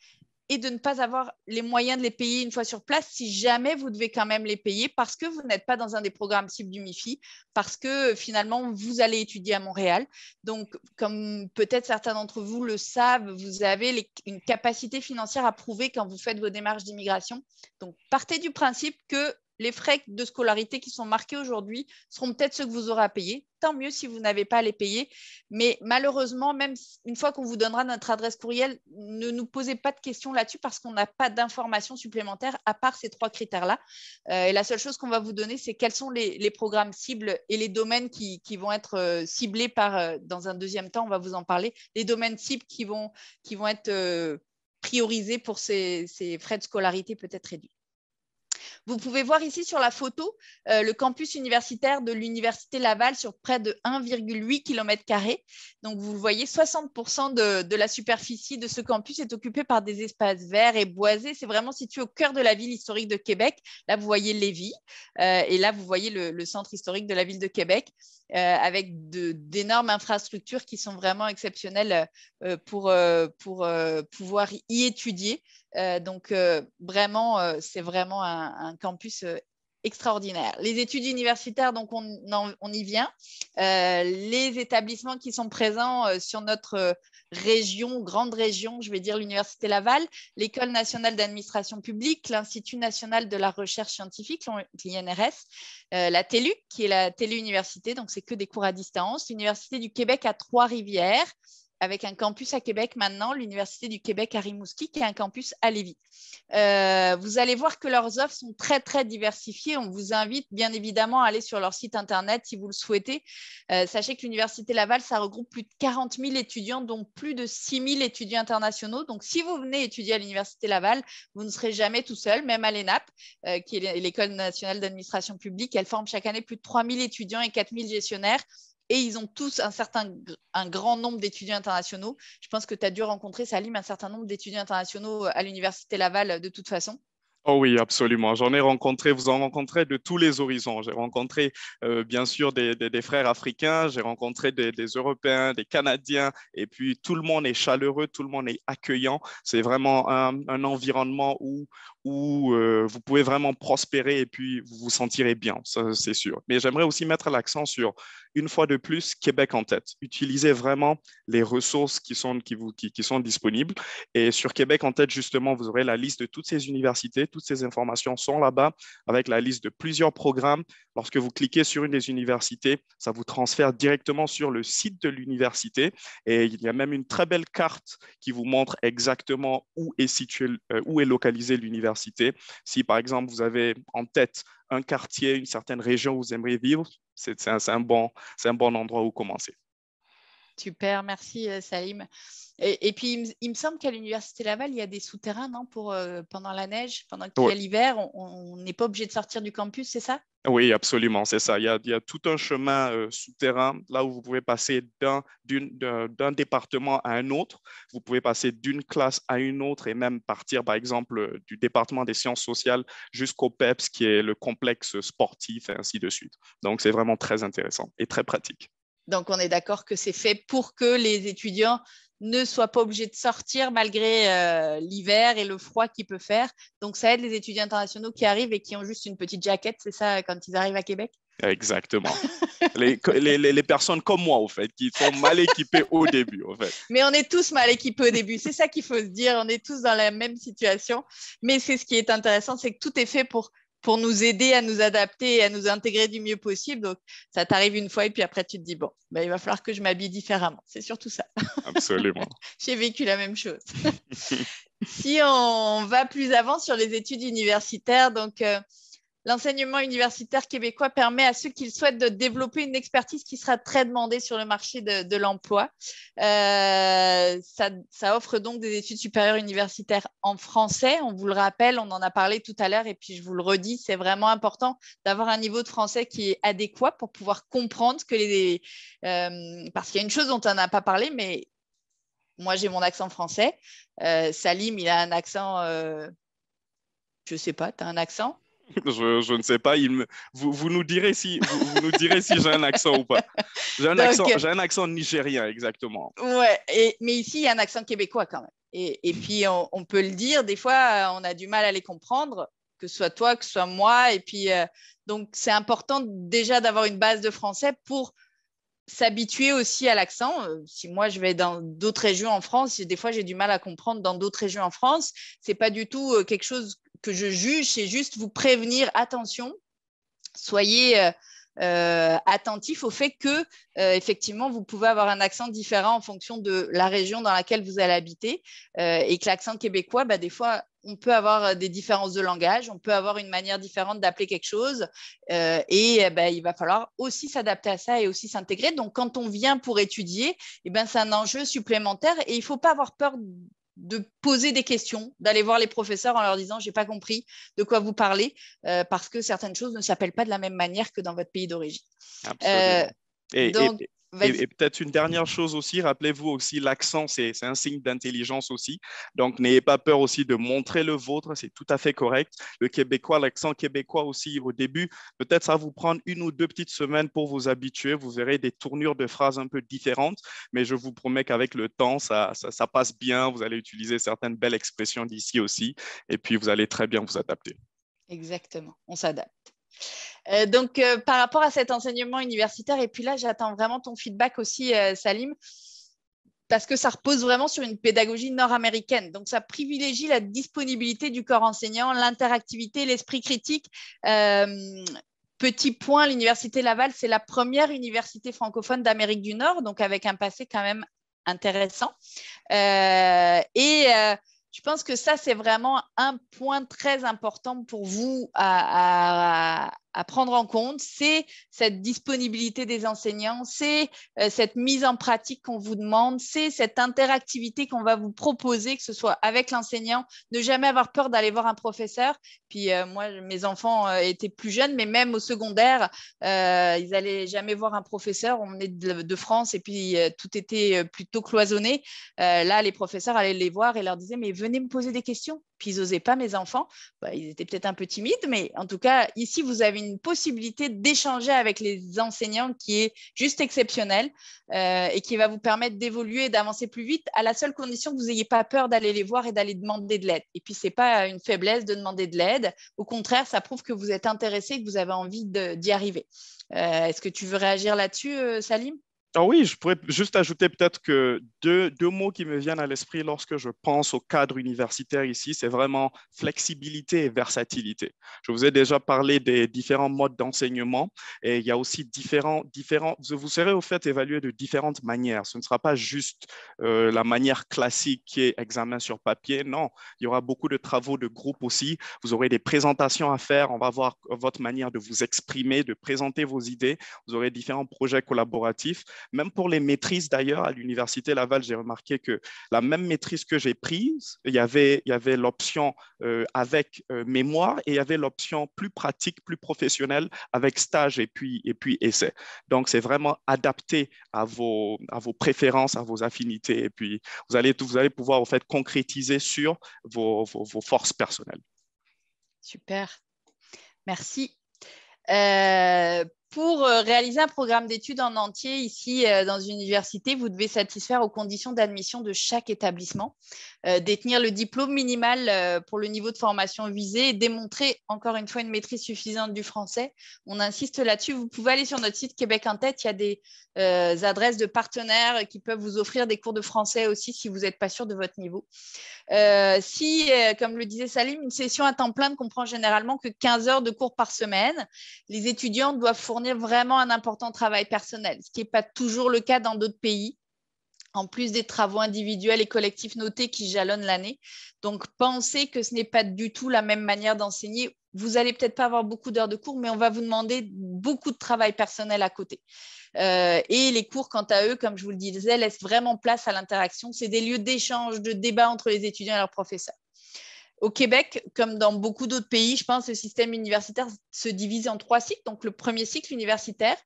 et de ne pas avoir les moyens de les payer une fois sur place si jamais vous devez quand même les payer parce que vous n'êtes pas dans un des programmes cibles du MIFI, parce que euh, finalement, vous allez étudier à Montréal. Donc, comme peut-être certains d'entre vous le savent, vous avez une capacité financière à prouver quand vous faites vos démarches d'immigration. Donc, partez du principe que les frais de scolarité qui sont marqués aujourd'hui seront peut-être ceux que vous aurez à payer. Tant mieux si vous n'avez pas à les payer. Mais malheureusement, même une fois qu'on vous donnera notre adresse courriel, ne nous posez pas de questions là-dessus parce qu'on n'a pas d'informations supplémentaires à part ces trois critères-là. Euh, et la seule chose qu'on va vous donner, c'est quels sont les, programmes cibles et les domaines qui, vont être euh, ciblés par, euh, dans un deuxième temps, on va vous en parler, les domaines cibles qui vont, qui vont être priorisés pour ces frais de scolarité peut-être réduits. Vous pouvez voir ici sur la photo euh, le campus universitaire de l'Université Laval sur près de 1,8 km. Donc, vous voyez, 60% de, la superficie de ce campus est occupée par des espaces verts et boisés. C'est vraiment situé au cœur de la ville historique de Québec. Là, vous voyez Lévis euh, et là, vous voyez le centre historique de la ville de Québec. Euh, avec d'énormes infrastructures qui sont vraiment exceptionnelles euh, euh, pour, pour pouvoir y étudier. donc, vraiment, c'est vraiment un, un campus extraordinaire. Les études universitaires, donc on, y vient. Euh, les établissements qui sont présents euh, sur notre euh, région, grande région, je vais dire l'Université Laval, l'École nationale d'administration publique, l'Institut national de la recherche scientifique, l'INRS, la TELU, qui est la téléuniversité, donc c'est que des cours à distance, l'Université du Québec à Trois-Rivières, avec un campus à Québec maintenant, l'Université du Québec à Rimouski, qui est un campus à Lévis. Euh, vous allez voir que leurs offres sont très, très diversifiées. On vous invite bien évidemment à aller sur leur site Internet si vous le souhaitez. Euh, sachez que l'Université Laval, ça regroupe plus de 40 000 étudiants, dont plus de 6 000 étudiants internationaux. Donc, si vous venez étudier à l'Université Laval, vous ne serez jamais tout seul, même à l'ENAP, euh, qui est l'École nationale d'administration publique. Elle forme chaque année plus de 3 000 étudiants et 4 000 gestionnaires et ils ont tous un certain un grand nombre d'étudiants internationaux. Je pense que tu as dû rencontrer, Salim, un certain nombre d'étudiants internationaux euh, à l'Université Laval euh, de toute façon. Oh oui, absolument. J'en ai rencontré, vous en rencontrez de tous les horizons. J'ai rencontré euh, bien sûr des, frères africains, j'ai rencontré des, Européens, des Canadiens, et puis tout le monde est chaleureux, tout le monde est accueillant. C'est vraiment un, un, environnement où où euh, vous pouvez vraiment prospérer et puis vous vous sentirez bien, ça c'est sûr. Mais j'aimerais aussi mettre l'accent sur, une fois de plus, Québec en tête. Utilisez vraiment les ressources qui sont, qui vous, qui, sont disponibles. Et sur Québec en tête, justement, vous aurez la liste de toutes ces universités, toutes ces informations sont là-bas, avec la liste de plusieurs programmes. Lorsque vous cliquez sur une des universités, ça vous transfère directement sur le site de l'université. Et il y a même une très belle carte qui vous montre exactement où est, situé euh, où est localisée l'université si par exemple vous avez en tête un quartier, une certaine région où vous aimeriez vivre, c'est un, bon, un bon endroit où commencer. Super, merci euh, Salim. Et, puis, il me, semble qu'à l'Université Laval, il y a des souterrains, non Pour, euh, pendant la neige, pendant qu'il y a l'hiver, on n'est pas obligé de sortir du campus, c'est ça oui, absolument, c'est ça. Il y, a, tout un chemin euh, souterrain, là où vous pouvez passer d'un département à un autre, vous pouvez passer d'une classe à une autre et même partir, par exemple, euh, du département des sciences sociales jusqu'au PEPS, qui est le complexe sportif, et ainsi de suite. Donc, c'est vraiment très intéressant et très pratique. Donc, on est d'accord que c'est fait pour que les étudiants ne soient pas obligés de sortir malgré euh, l'hiver et le froid qu'il peut faire. Donc ça aide les étudiants internationaux qui arrivent et qui ont juste une petite jaquette, c'est ça, quand ils arrivent à Québec Exactement. les, personnes comme moi, au fait, qui sont mal équipées au début, fait. Mais on est tous mal équipés au début, c'est ça qu'il faut se dire, on est tous dans la même situation. Mais c'est ce qui est intéressant, c'est que tout est fait pour pour nous aider à nous adapter et à nous intégrer du mieux possible. Donc, ça t'arrive une fois et puis après, tu te dis, bon, ben, il va falloir que je m'habille différemment. C'est surtout ça. Absolument. J'ai vécu la même chose. si on va plus avant sur les études universitaires, donc euh, L'enseignement universitaire québécois permet à ceux qui le souhaitent de développer une expertise qui sera très demandée sur le marché de, l'emploi. Euh, ça, offre donc des études supérieures universitaires en français. On vous le rappelle, on en a parlé tout à l'heure et puis je vous le redis, c'est vraiment important d'avoir un niveau de français qui est adéquat pour pouvoir comprendre que les... Euh, parce qu'il y a une chose dont on n'a pas parlé, mais moi j'ai mon accent français. Euh, Salim, il a un accent... je ne sais pas, tu as un accent je, ne sais pas. Il vous, nous direz si, vous, nous direz si j'ai un accent ou pas. J'ai un, un, accent nigérien, exactement. Ouais, et, mais ici, il y a un accent québécois quand même. Et, puis, on, peut le dire, des fois, euh, on a du mal à les comprendre, que ce soit toi, que ce soit moi. Et puis, euh, donc, c'est important déjà d'avoir une base de français pour s'habituer aussi à l'accent. Euh, si moi je vais dans d'autres régions en France, des fois j'ai du mal à comprendre dans d'autres régions en France, c'est pas du tout quelque chose que je juge, c'est juste vous prévenir, attention, soyez euh, euh, attentifs au fait que, euh, effectivement, vous pouvez avoir un accent différent en fonction de la région dans laquelle vous allez habiter et que l'accent québécois, bah, des fois, on peut avoir des différences de langage, on peut avoir une manière différente d'appeler quelque chose et bah, il va falloir aussi s'adapter à ça et aussi s'intégrer. Donc, quand on vient pour étudier, eh ben, c'est un enjeu supplémentaire et il ne faut pas avoir peur de poser des questions, d'aller voir les professeurs en leur disant j'ai pas compris de quoi vous parlez euh, parce que certaines choses ne s'appellent pas de la même manière que dans votre pays d'origine. Euh, donc... Et, peut-être une dernière chose aussi, rappelez-vous aussi, l'accent, c'est un signe d'intelligence aussi. Donc, n'ayez pas peur aussi de montrer le vôtre, c'est tout à fait correct. Le québécois, l'accent québécois aussi, au début, peut-être ça va vous prendre une ou deux petites semaines pour vous habituer. Vous verrez des tournures de phrases un peu différentes, mais je vous promets qu'avec le temps, ça passe bien. Vous allez utiliser certaines belles expressions d'ici aussi, et puis vous allez très bien vous adapter. Exactement, on s'adapte. Euh, donc, euh, par rapport à cet enseignement universitaire, et puis là, j'attends vraiment ton feedback aussi, euh, Salim, parce que ça repose vraiment sur une pédagogie nord-américaine. Donc, ça privilégie la disponibilité du corps enseignant, l'interactivité, l'esprit critique. Petit point, l'Université Laval, c'est la première université francophone d'Amérique du Nord, donc avec un passé quand même intéressant. et je pense que ça, c'est vraiment un point très important pour vous à, à prendre en compte, c'est cette disponibilité des enseignants, c'est euh, cette mise en pratique qu'on vous demande, c'est cette interactivité qu'on va vous proposer, que ce soit avec l'enseignant, ne jamais avoir peur d'aller voir un professeur. Puis euh, moi, mes enfants euh, étaient plus jeunes, mais même au secondaire, ils n'allaient jamais voir un professeur. On est de, France et puis tout était plutôt cloisonné. là, les professeurs allaient les voir et leur disaient, mais venez me poser des questions. Puis ils n'osaient pas, mes enfants. Bah, ils étaient peut-être un peu timides, mais en tout cas, ici, vous avez une possibilité d'échanger avec les enseignants qui est juste exceptionnelle euh, et qui va vous permettre d'évoluer et d'avancer plus vite à la seule condition que vous n'ayez pas peur d'aller les voir et d'aller demander de l'aide. Et puis, ce n'est pas une faiblesse de demander de l'aide. Au contraire, ça prouve que vous êtes intéressé et que vous avez envie d'y arriver. Euh, est-ce que tu veux réagir là-dessus, euh, Salim ah oui, je pourrais juste ajouter peut-être que deux, deux, mots qui me viennent à l'esprit lorsque je pense au cadre universitaire ici, c'est vraiment flexibilité et versatilité. Je vous ai déjà parlé des différents modes d'enseignement et il y a aussi différents, différents, vous serez au fait évalué de différentes manières. Ce ne sera pas juste euh, la manière classique qui est examen sur papier, non. Il y aura beaucoup de travaux de groupe aussi. Vous aurez des présentations à faire. On va voir votre manière de vous exprimer, de présenter vos idées. Vous aurez différents projets collaboratifs. Même pour les maîtrises, d'ailleurs, à l'Université Laval, j'ai remarqué que la même maîtrise que j'ai prise, il y avait, il y avait l'option euh, avec euh, mémoire et il y avait l'option plus pratique, plus professionnelle avec stage et puis, et puis essai. Donc, c'est vraiment adapté à vos, à vos préférences, à vos affinités. Et puis, vous allez, vous allez pouvoir, en fait, concrétiser sur vos, forces personnelles. Super. Merci. Euh, pour euh, réaliser un programme d'études en entier ici euh, dans une université, vous devez satisfaire aux conditions d'admission de chaque établissement, euh, détenir le diplôme minimal pour le niveau de formation visé et démontrer encore une fois une maîtrise suffisante du français. On insiste là-dessus. Vous pouvez aller sur notre site Québec en tête. Il y a des adresses de partenaires qui peuvent vous offrir des cours de français aussi si vous n'êtes pas sûr de votre niveau. si, comme le disait Salim, une session à temps plein ne comprend généralement que 15 heures de cours par semaine, les étudiants doivent fournir vraiment un important travail personnel, ce qui n'est pas toujours le cas dans d'autres pays, en plus des travaux individuels et collectifs notés qui jalonnent l'année. Donc, pensez que ce n'est pas du tout la même manière d'enseigner. Vous allez peut-être pas avoir beaucoup d'heures de cours, mais on va vous demander beaucoup de travail personnel à côté. Euh, et les cours, quant à eux, comme je vous le disais, laissent vraiment place à l'interaction. C'est des lieux d'échange, de débat entre les étudiants et leurs professeurs. Au Québec, comme dans beaucoup d'autres pays, je pense, le système universitaire se divise en trois cycles. Donc, le premier cycle universitaire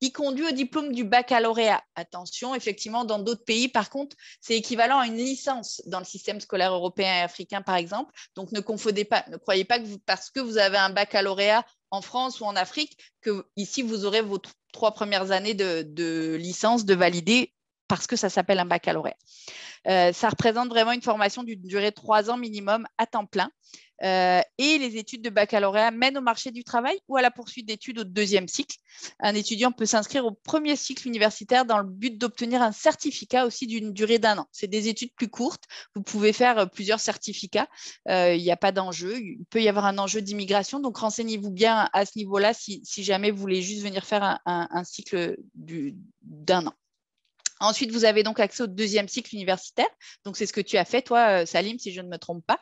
qui conduit au diplôme du baccalauréat. Attention, effectivement, dans d'autres pays, par contre, c'est équivalent à une licence dans le système scolaire européen et africain, par exemple. Donc, ne confondez pas, ne croyez pas que parce que vous avez un baccalauréat en France ou en Afrique, que ici, vous aurez vos trois premières années de, de licence de valider parce que ça s'appelle un baccalauréat. Euh, ça représente vraiment une formation d'une durée de trois ans minimum à temps plein. Euh, et les études de baccalauréat mènent au marché du travail ou à la poursuite d'études au deuxième cycle. Un étudiant peut s'inscrire au premier cycle universitaire dans le but d'obtenir un certificat aussi d'une durée d'un an. C'est des études plus courtes. Vous pouvez faire euh, plusieurs certificats. Il n'y a pas d'enjeu. Il peut y avoir un enjeu d'immigration. Donc, renseignez-vous bien à ce niveau-là si, jamais vous voulez juste venir faire un cycle d'un an. Ensuite, vous avez donc accès au deuxième cycle universitaire. Donc, c'est ce que tu as fait, toi, euh, Salim, si je ne me trompe pas.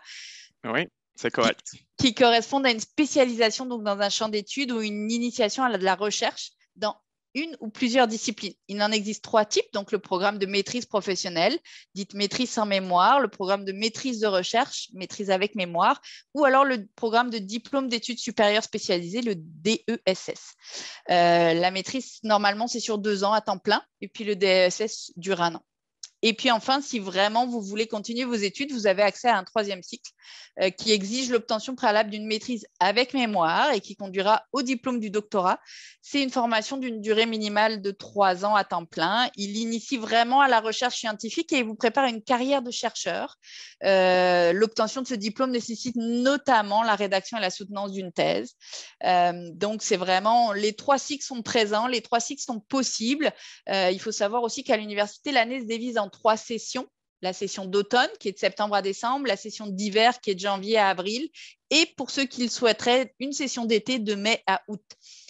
Oui, c'est correct. Qui, correspond correspondent à une spécialisation donc, dans un champ d'études ou une initiation à la, la recherche dans une ou plusieurs disciplines. Il en existe trois types, donc le programme de maîtrise professionnelle, dite maîtrise sans mémoire, le programme de maîtrise de recherche, maîtrise avec mémoire, ou alors le programme de diplôme d'études supérieures spécialisées, le DESS. Euh, la maîtrise, normalement, c'est sur deux ans à temps plein, et puis le DESS dure un an. Et puis enfin, si vraiment vous voulez continuer vos études, vous avez accès à un troisième cycle euh, qui exige l'obtention préalable d'une maîtrise avec mémoire et qui conduira au diplôme du doctorat. C'est une formation d'une durée minimale de trois ans à temps plein. Il initie vraiment à la recherche scientifique et vous prépare à une carrière de chercheur. Euh, l'obtention de ce diplôme nécessite notamment la rédaction et la soutenance d'une thèse. Euh, donc c'est vraiment, les trois cycles sont présents, les trois cycles sont possibles. il faut savoir aussi qu'à l'université, l'année se dévise en trois sessions la session d'automne qui est de septembre à décembre, la session d'hiver qui est de janvier à avril, et pour ceux qui le souhaiteraient, une session d'été de mai à août.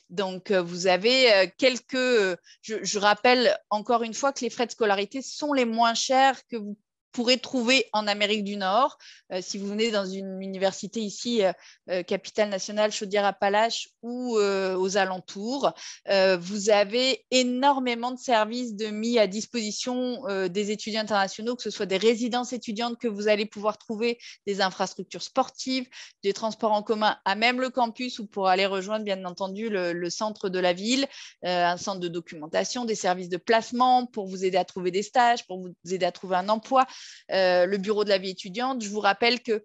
Donc, euh, vous avez euh, quelques... Euh, je, rappelle encore une fois que les frais de scolarité sont les moins chers que vous pourrez trouver en Amérique du Nord. Euh, si vous venez dans une université ici, euh, euh, capitale nationale, Chaudière-Appalaches ou aux alentours, vous avez énormément de services de mis à disposition des étudiants internationaux, que ce soit des résidences étudiantes que vous allez pouvoir trouver, des infrastructures sportives, des transports en commun à même le campus ou pour aller rejoindre bien entendu le centre de la ville, un centre de documentation, des services de placement pour vous aider à trouver des stages, pour vous aider à trouver un emploi. Euh, le bureau de la vie étudiante. Je vous rappelle que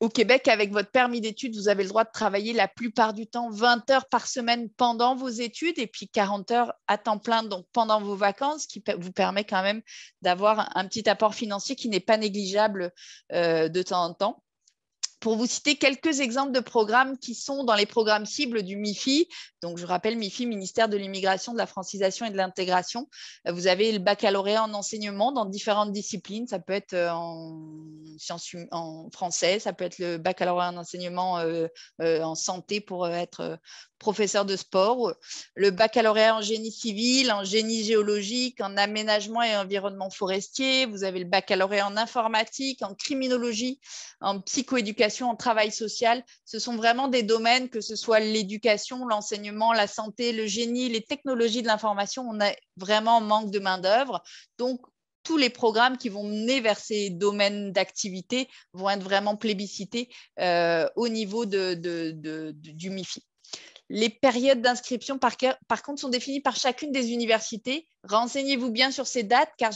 au Québec, avec votre permis d'études, vous avez le droit de travailler la plupart du temps 20 heures par semaine pendant vos études et puis 40 heures à temps plein, donc pendant vos vacances, ce qui vous permet quand même d'avoir un petit apport financier qui n'est pas négligeable euh, de temps en temps pour vous citer quelques exemples de programmes qui sont dans les programmes cibles du MIFI. Donc, je rappelle, MIFI, ministère de l'immigration, de la francisation et de l'intégration. Euh, vous avez le baccalauréat en enseignement dans différentes disciplines. Ça peut être euh, en, sciences, hum, en français, ça peut être le baccalauréat en enseignement euh, en santé pour être professeur de sport, le baccalauréat en génie civil, en génie géologique, en aménagement et environnement forestier. Vous avez le baccalauréat en informatique, en criminologie, en psychoéducation en travail social. Ce sont vraiment des domaines, que ce soit l'éducation, l'enseignement, la santé, le génie, les technologies de l'information, on a vraiment manque de main-d'œuvre. Donc, tous les programmes qui vont mener vers ces domaines d'activité vont être vraiment plébiscités euh, au niveau du MIFI. Les périodes d'inscription, par, contre, sont définies par chacune des universités. Renseignez-vous bien sur ces dates, car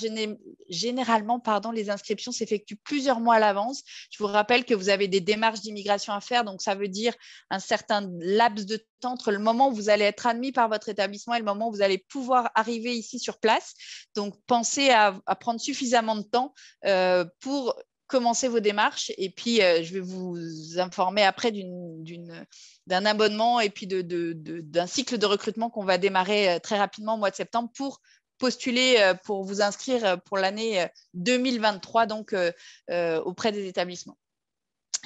généralement, pardon, les inscriptions s'effectuent plusieurs mois à l'avance. Je vous rappelle que vous avez des démarches d'immigration à faire, donc ça veut dire un certain laps de temps entre le moment où vous allez être admis par votre établissement et le moment où vous allez pouvoir arriver ici sur place. Donc, pensez à, prendre suffisamment de temps euh, pour commencez vos démarches et puis euh, je vais vous informer après d'un abonnement et puis d'un cycle de recrutement qu'on va démarrer euh, très rapidement au mois de septembre pour postuler, euh, pour vous inscrire pour l'année 2023 donc auprès des établissements.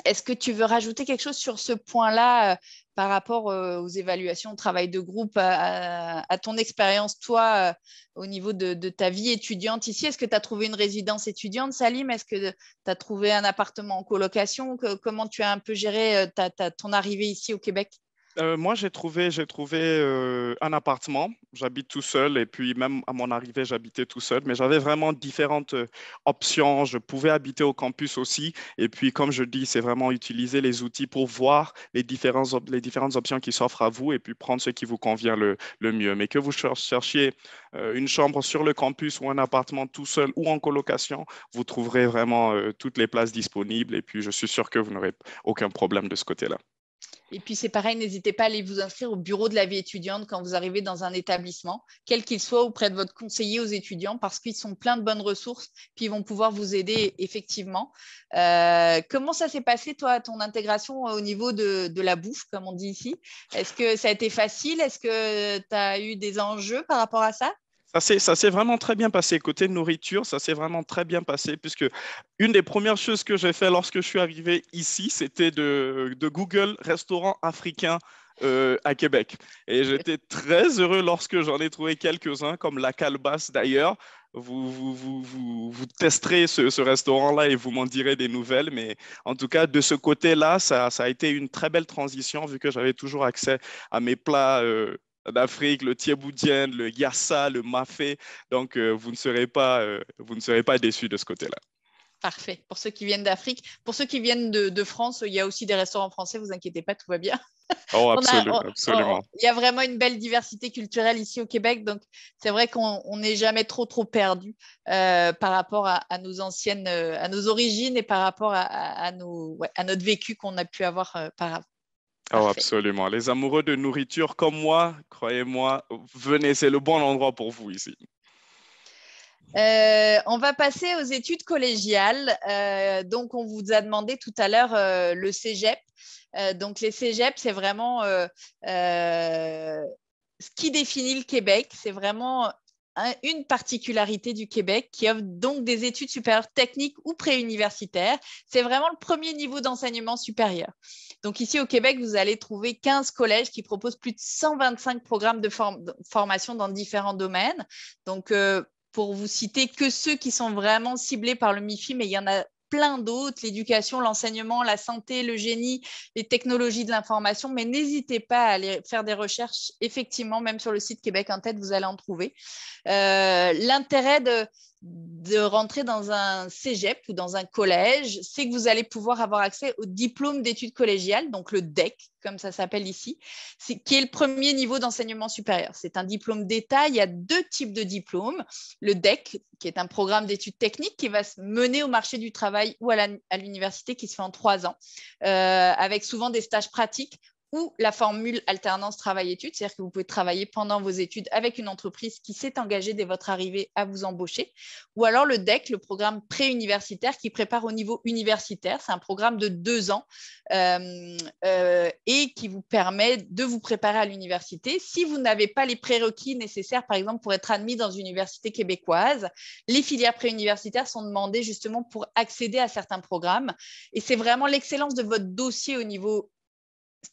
Est-ce que tu veux rajouter quelque chose sur ce point-là par rapport euh, aux évaluations, au travail de groupe, à, ton expérience, toi, euh, au niveau de, ta vie étudiante ici Est-ce que tu as trouvé une résidence étudiante, Salim Est-ce que tu as trouvé un appartement en colocation Comment tu as un peu géré euh, ton arrivée ici au Québec euh, moi, j'ai trouvé, j'ai trouvé euh, un appartement. J'habite tout seul et puis même à mon arrivée, j'habitais tout seul. Mais j'avais vraiment différentes euh, options. Je pouvais habiter au campus aussi. Et puis, comme je dis, c'est vraiment utiliser les outils pour voir les, les différentes options qui s'offrent à vous et puis prendre ce qui vous convient le, mieux. Mais que vous cherchiez une chambre sur le campus ou un appartement tout seul ou en colocation, vous trouverez vraiment toutes les places disponibles. Et puis, je suis sûr que vous n'aurez aucun problème de ce côté-là. Et puis c'est pareil, n'hésitez pas à aller vous inscrire au bureau de la vie étudiante quand vous arrivez dans un établissement, quel qu'il soit, auprès de votre conseiller aux étudiants, parce qu'ils sont plein de bonnes ressources, puis ils vont pouvoir vous aider effectivement. Euh, comment ça s'est passé, toi, ton intégration euh, au niveau de, de la bouffe, comme on dit ici Est-ce que ça a été facile Est-ce que tu as eu des enjeux par rapport à ça ça s'est vraiment très bien passé. Côté nourriture, ça s'est vraiment très bien passé, puisque une des premières choses que j'ai fait lorsque je suis arrivé ici, c'était de, Google Restaurant Africain. Euh, à Québec. Et j'étais très heureux lorsque j'en ai trouvé quelques-uns, comme la calebasse d'ailleurs. Vous, vous, testerez ce, restaurant-là et vous m'en direz des nouvelles. Mais en tout cas, de ce côté-là, ça, a été une très belle transition vu que j'avais toujours accès à mes plats euh, d'Afrique, le Thieboudienne, le Yassa, le Mafé. Donc, euh, vous, ne serez pas, euh, vous ne serez pas déçus de ce côté-là. Parfait. Pour ceux qui viennent d'Afrique, pour ceux qui viennent de, France, il y a aussi des restaurants français, vous inquiétez pas, tout va bien. Oh, absolument. il y a vraiment une belle diversité culturelle ici au Québec, donc c'est vrai qu'on n'est jamais trop trop perdu euh, par rapport à, nos anciennes, à nos origines et par rapport à, à, notre vécu qu'on a pu avoir par par, Oh, absolument. Les amoureux de nourriture comme moi, croyez-moi, venez, c'est le bon endroit pour vous ici. Euh, on va passer aux études collégiales. Euh, donc, on vous a demandé tout à l'heure euh, le cégep. donc, les cégeps, c'est vraiment ce qui définit le Québec. C'est vraiment une particularité du Québec qui offre donc des études supérieures techniques ou préuniversitaires. C'est vraiment le premier niveau d'enseignement supérieur. Donc ici au Québec, vous allez trouver 15 collèges qui proposent plus de 125 programmes de, formation dans différents domaines. Donc euh, pour vous citer que ceux qui sont vraiment ciblés par le MIFI, mais il y en a plein d'autres, l'éducation, l'enseignement, la santé, le génie, les technologies de l'information, mais n'hésitez pas à aller faire des recherches, effectivement, même sur le site Québec en tête, vous allez en trouver. Euh, l'intérêt de de rentrer dans un cégep ou dans un collège, c'est que vous allez pouvoir avoir accès au diplôme d'études collégiales, donc le DEC, comme ça s'appelle ici, qui est le premier niveau d'enseignement supérieur. C'est un diplôme d'État. Il y a deux types de diplômes. Le DEC, qui est un programme d'études techniques qui va se mener au marché du travail ou à l'université, qui se fait en trois ans, euh, avec souvent des stages pratiques ou la formule alternance travail-études, c'est-à-dire que vous pouvez travailler pendant vos études avec une entreprise qui s'est engagée dès votre arrivée à vous embaucher, ou alors le DEC, le programme pré-universitaire qui prépare au niveau universitaire, c'est un programme de deux ans euh, euh, et qui vous permet de vous préparer à l'université. Si vous n'avez pas les prérequis nécessaires, par exemple, pour être admis dans une université québécoise, les filières préuniversitaires sont demandées justement pour accéder à certains programmes, et c'est vraiment l'excellence de votre dossier au niveau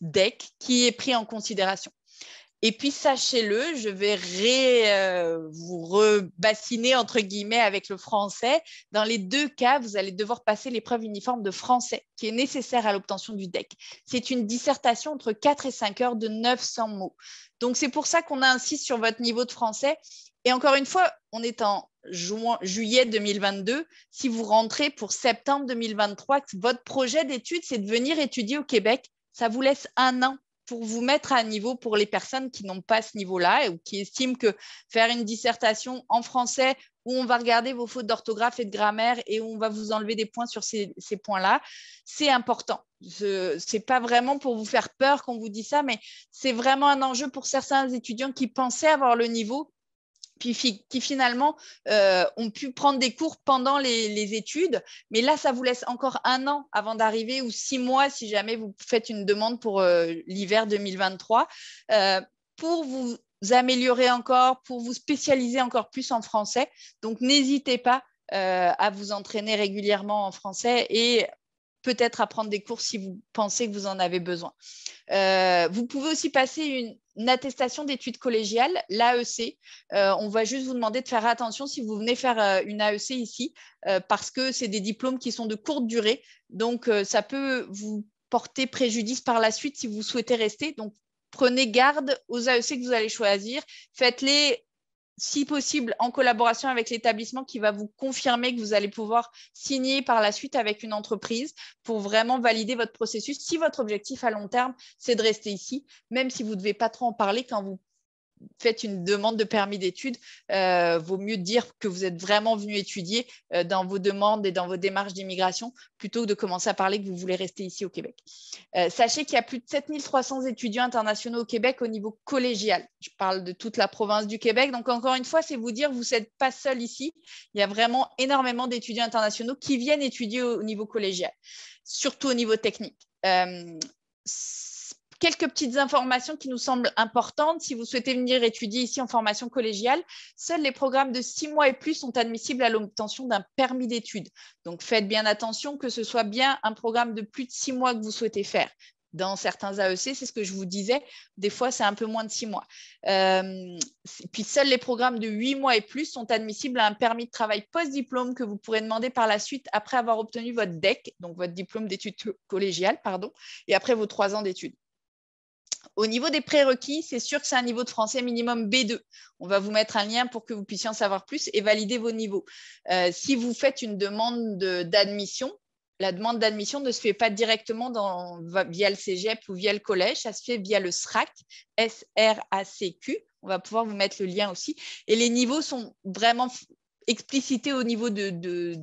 deck qui est pris en considération. Et puis, sachez-le, je vais euh, vous rebassiner, entre guillemets, avec le français. Dans les deux cas, vous allez devoir passer l'épreuve uniforme de français, qui est nécessaire à l'obtention du DEC. C'est une dissertation entre 4 et 5 heures de 900 mots. Donc, c'est pour ça qu'on insiste sur votre niveau de français. Et encore une fois, on est en juin, juillet 2022. Si vous rentrez pour septembre 2023, votre projet d'études, c'est de venir étudier au Québec ça vous laisse un an pour vous mettre à niveau pour les personnes qui n'ont pas ce niveau-là ou qui estiment que faire une dissertation en français où on va regarder vos fautes d'orthographe et de grammaire et où on va vous enlever des points sur ces, ces points-là, c'est important. Ce n'est pas vraiment pour vous faire peur qu'on vous dit ça, mais c'est vraiment un enjeu pour certains étudiants qui pensaient avoir le niveau qui finalement euh, ont pu prendre des cours pendant les, études. Mais là, ça vous laisse encore un an avant d'arriver ou six mois si jamais vous faites une demande pour euh, l'hiver 2023 euh, pour vous améliorer encore, pour vous spécialiser encore plus en français. Donc, n'hésitez pas à vous entraîner régulièrement en français et peut-être apprendre des cours si vous pensez que vous en avez besoin. Euh, vous pouvez aussi passer une, attestation d'études collégiales, l'AEC. Euh, on va juste vous demander de faire attention si vous venez faire euh, une AEC ici, parce que c'est des diplômes qui sont de courte durée. Donc, ça peut vous porter préjudice par la suite si vous souhaitez rester. Donc, prenez garde aux AEC que vous allez choisir. Faites-les si possible en collaboration avec l'établissement qui va vous confirmer que vous allez pouvoir signer par la suite avec une entreprise pour vraiment valider votre processus. Si votre objectif à long terme, c'est de rester ici, même si vous ne devez pas trop en parler quand vous faites une demande de permis d'études, euh, vaut mieux dire que vous êtes vraiment venu étudier euh, dans vos demandes et dans vos démarches d'immigration plutôt que de commencer à parler que vous voulez rester ici au Québec. Euh, sachez qu'il y a plus de 7300 étudiants internationaux au Québec au niveau collégial. Je parle de toute la province du Québec. Donc, encore une fois, c'est vous dire, que vous n'êtes pas seul ici. Il y a vraiment énormément d'étudiants internationaux qui viennent étudier au niveau collégial, surtout au niveau technique quelques petites informations qui nous semblent importantes. Si vous souhaitez venir étudier ici en formation collégiale, seuls les programmes de six mois et plus sont admissibles à l'obtention d'un permis d'études. Donc faites bien attention que ce soit bien un programme de plus de six mois que vous souhaitez faire. Dans certains AEC, c'est ce que je vous disais, des fois c'est un peu moins de six mois. Euh, puis seuls les programmes de huit mois et plus sont admissibles à un permis de travail post-diplôme que vous pourrez demander par la suite après avoir obtenu votre DEC, donc votre diplôme d'études collégiales, pardon, et après vos trois ans d'études. Au niveau des prérequis, c'est sûr que c'est un niveau de français minimum B2. On va vous mettre un lien pour que vous puissiez en savoir plus et valider vos niveaux. Euh, si vous faites une demande d'admission, la demande d'admission ne se fait pas directement dans, via le cégep ou via le collège, ça se fait via le SRAC, S-R-A-C-Q. On va pouvoir vous mettre le lien aussi. Et les niveaux sont vraiment explicités au niveau de, du,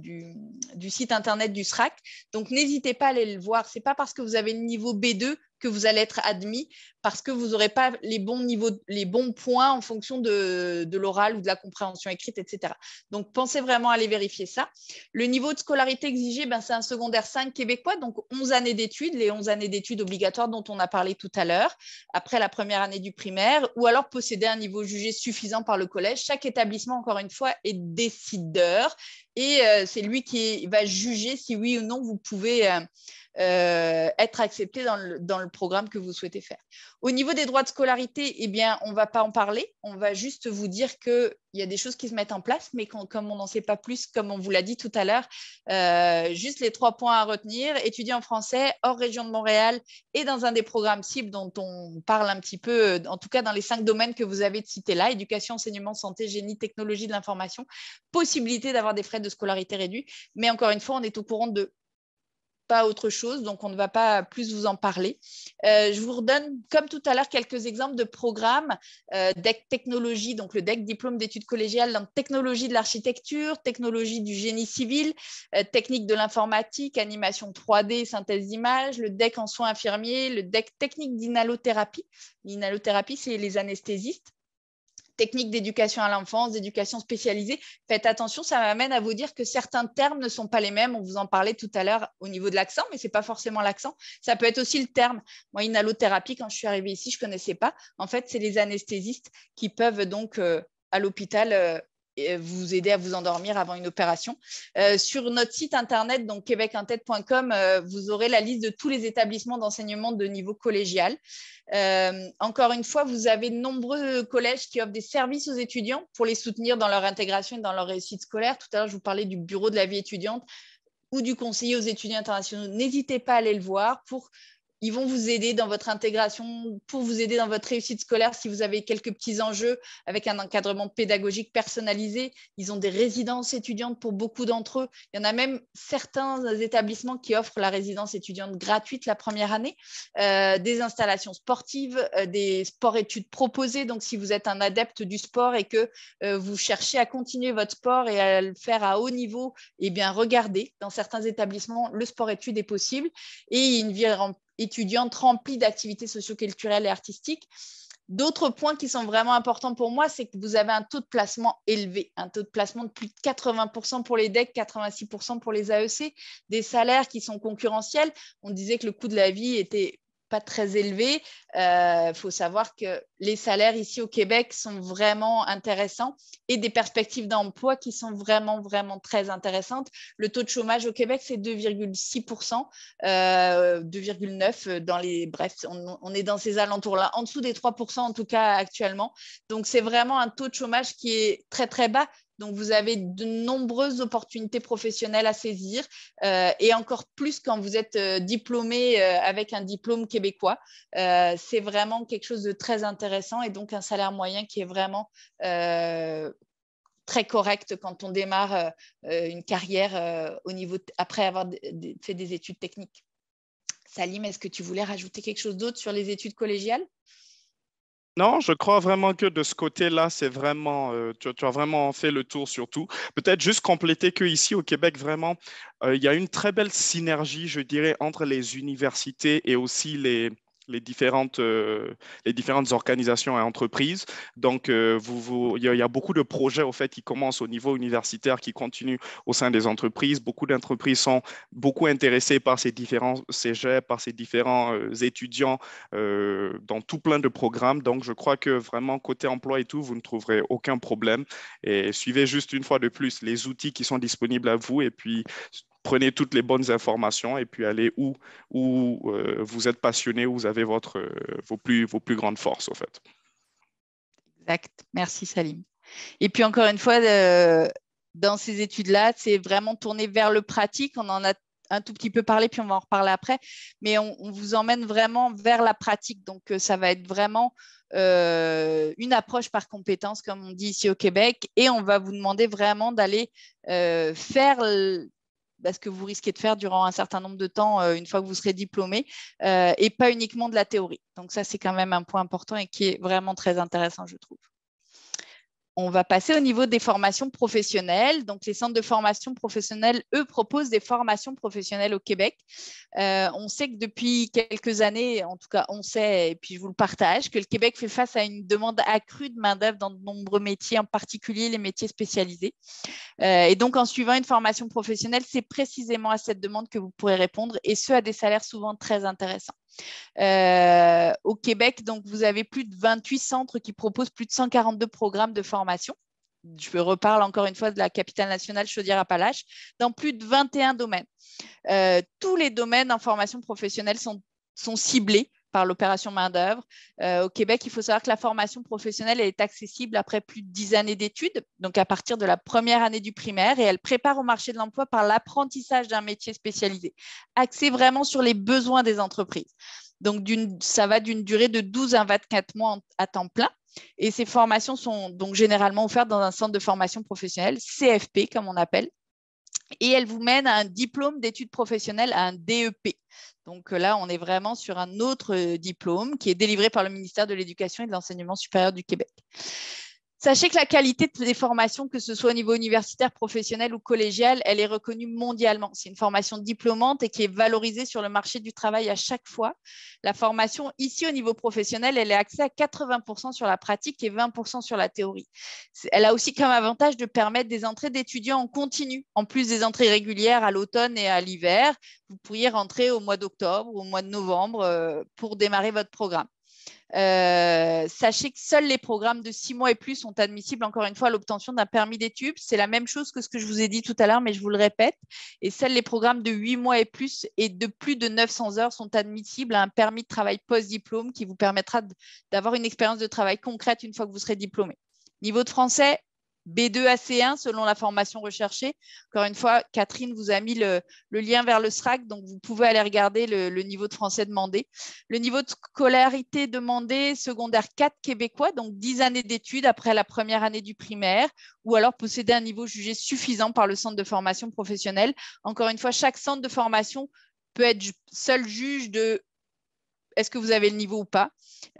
du, site internet du SRAC. Donc, n'hésitez pas à aller le voir. Ce n'est pas parce que vous avez le niveau B2 que vous allez être admis parce que vous n'aurez pas les bons niveaux, les bons points en fonction de, l'oral ou de la compréhension écrite, etc. Donc, pensez vraiment à aller vérifier ça. Le niveau de scolarité exigé, ben, c'est un secondaire 5 québécois, donc 11 années d'études, les 11 années d'études obligatoires dont on a parlé tout à l'heure, après la première année du primaire, ou alors posséder un niveau jugé suffisant par le collège. Chaque établissement, encore une fois, est décideur et euh, c'est lui qui va juger si oui ou non vous pouvez... Euh, euh, être accepté dans le, programme que vous souhaitez faire. Au niveau des droits de scolarité, eh bien, on ne va pas en parler. On va juste vous dire qu'il y a des choses qui se mettent en place, mais comme on n'en sait pas plus, comme on vous l'a dit tout à l'heure, euh, juste les trois points à retenir. Étudier en français hors région de Montréal et dans un des programmes cibles dont on parle un petit peu, euh, en tout cas dans les cinq domaines que vous avez cités là, éducation, enseignement, santé, génie, technologie de l'information, possibilité d'avoir des frais de scolarité réduits. Mais encore une fois, on est au courant de autre chose, donc on ne va pas plus vous en parler. Euh, je vous redonne, comme tout à l'heure, quelques exemples de programmes euh, DEC technologie, donc le DEC diplôme d'études collégiales dans technologie de l'architecture, technologie du génie civil, euh, technique de l'informatique, animation 3D, synthèse d'images, le DEC en soins infirmiers, le DEC technique d'inalothérapie, l'inalothérapie c'est les anesthésistes techniques d'éducation à l'enfance, d'éducation spécialisée. Faites attention, ça m'amène à vous dire que certains termes ne sont pas les mêmes. On vous en parlait tout à l'heure au niveau de l'accent, mais ce n'est pas forcément l'accent. Ça peut être aussi le terme. Moi, une allothérapie, quand je suis arrivée ici, je ne connaissais pas. En fait, c'est les anesthésistes qui peuvent donc euh, à l'hôpital euh, euh, vous aider à vous endormir avant une opération. Euh, sur notre site internet, donc québecintête.com, euh, vous aurez la liste de tous les établissements d'enseignement de niveau collégial. encore une fois, vous avez de nombreux collèges qui offrent des services aux étudiants pour les soutenir dans leur intégration et dans leur réussite scolaire. Tout à l'heure, je vous parlais du bureau de la vie étudiante ou du conseiller aux étudiants internationaux. N'hésitez pas à aller le voir pour ils vont vous aider dans votre intégration, pour vous aider dans votre réussite scolaire si vous avez quelques petits enjeux avec un encadrement pédagogique personnalisé. Ils ont des résidences étudiantes pour beaucoup d'entre eux. Il y en a même certains établissements qui offrent la résidence étudiante gratuite la première année, euh, des installations sportives, euh, des sports-études proposés. Donc, si vous êtes un adepte du sport et que euh, vous cherchez à continuer votre sport et à le faire à haut niveau, eh bien, regardez, dans certains établissements, le sport-études est possible et une vie étudiante remplie d'activités socioculturelles et artistiques. D'autres points qui sont vraiment importants pour moi, c'est que vous avez un taux de placement élevé, un taux de placement de plus de 80% pour les DEC, 86% pour les AEC, des salaires qui sont concurrentiels. On disait que le coût de la vie était très élevé Il euh, faut savoir que les salaires ici au Québec sont vraiment intéressants et des perspectives d'emploi qui sont vraiment, vraiment très intéressantes. Le taux de chômage au Québec, c'est 2,6%, 2,9% euh, dans les... Bref, on est dans ces alentours-là, en dessous des 3% en tout cas actuellement. Donc, c'est vraiment un taux de chômage qui est très, très bas donc, vous avez de nombreuses opportunités professionnelles à saisir euh, et encore plus quand vous êtes euh, diplômé euh, avec un diplôme québécois. c'est vraiment quelque chose de très intéressant et donc un salaire moyen qui est vraiment très correct quand on démarre une carrière au niveau après avoir fait des études techniques. Salim, est-ce que tu voulais rajouter quelque chose d'autre sur les études collégiales non, je crois vraiment que de ce côté-là, c'est vraiment, euh, tu, as vraiment fait le tour sur tout. Peut-être juste compléter qu'ici au Québec, vraiment, euh, il y a une très belle synergie, je dirais, entre les universités et aussi les, les différentes, euh, les différentes organisations et entreprises. Donc, euh, vous, il, y a, beaucoup de projets au fait, qui commencent au niveau universitaire, qui continuent au sein des entreprises. Beaucoup d'entreprises sont beaucoup intéressées par ces différents cégeps, par ces différents euh, étudiants dans tout plein de programmes. Donc, je crois que vraiment, côté emploi et tout, vous ne trouverez aucun problème. Et suivez juste une fois de plus les outils qui sont disponibles à vous et puis prenez toutes les bonnes informations et puis allez où, où euh, vous êtes passionné, où vous avez votre, euh, vos, plus, vos plus grandes forces, au fait. Exact. Merci, Salim. Et puis, encore une fois, euh, dans ces études-là, c'est vraiment tourné vers le pratique. On en a un tout petit peu parlé, puis on va en reparler après. Mais on, vous emmène vraiment vers la pratique. Donc, ça va être vraiment une approche par compétence, comme on dit ici au Québec. Et on va vous demander vraiment d'aller faire ce que vous risquez de faire durant un certain nombre de temps euh, une fois que vous serez diplômé, euh, et pas uniquement de la théorie. Donc ça, c'est quand même un point important et qui est vraiment très intéressant, je trouve. On va passer au niveau des formations professionnelles. Donc, les centres de formation professionnelle, eux, proposent des formations professionnelles au Québec. Euh, on sait que depuis quelques années, en tout cas, on sait, et puis je vous le partage, que le Québec fait face à une demande accrue de main-d'œuvre dans de nombreux métiers, en particulier les métiers spécialisés. Euh, et donc, en suivant une formation professionnelle, c'est précisément à cette demande que vous pourrez répondre, et ce, à des salaires souvent très intéressants. Euh, au Québec, donc, vous avez plus de 28 centres qui proposent plus de 142 programmes de formation. Je reparle encore une fois de la capitale nationale Chaudière-Appalaches, dans plus de 21 domaines. Euh, tous les domaines en formation professionnelle sont, sont ciblés par l'opération main-d'œuvre. Euh, au Québec, il faut savoir que la formation professionnelle est accessible après plus de 10 années d'études, donc à partir de la première année du primaire, et elle prépare au marché de l'emploi par l'apprentissage d'un métier spécialisé, axé vraiment sur les besoins des entreprises. Donc, ça va d'une durée de 12 à 24 mois à temps plein. Et ces formations sont donc généralement offertes dans un centre de formation professionnelle, CFP comme on appelle, et elle vous mène à un diplôme d'études professionnelles, à un DEP. Donc euh, là, on est vraiment sur un autre euh, diplôme qui est délivré par le ministère de l'Éducation et de l'Enseignement supérieur du Québec. Sachez que la qualité des formations, que ce soit au niveau universitaire, professionnel ou collégial, elle est reconnue mondialement. C'est une formation diplômante et qui est valorisée sur le marché du travail à chaque fois. La formation ici au niveau professionnel, elle est axée à 80% sur la pratique et 20% sur la théorie. Elle a aussi comme avantage de permettre des entrées d'étudiants en continu, en plus des entrées régulières à l'automne et à l'hiver. Vous pourriez rentrer au mois d'octobre ou au mois de novembre euh, pour démarrer votre programme. Euh, sachez que seuls les programmes de six mois et plus sont admissibles, encore une fois, à l'obtention d'un permis d'études. C'est la même chose que ce que je vous ai dit tout à l'heure, mais je vous le répète. Et seuls les programmes de huit mois et plus et de plus de 900 heures sont admissibles à un permis de travail post-diplôme qui vous permettra d'avoir une expérience de travail concrète une fois que vous serez diplômé. Niveau de français, B2 à C1 selon la formation recherchée. Encore une fois, Catherine vous a mis le, lien vers le SRAC, donc vous pouvez aller regarder le, niveau de français demandé. Le niveau de scolarité demandé, secondaire 4 québécois, donc 10 années d'études après la première année du primaire, ou alors posséder un niveau jugé suffisant par le centre de formation professionnelle. Encore une fois, chaque centre de formation peut être seul juge de est-ce que vous avez le niveau ou pas.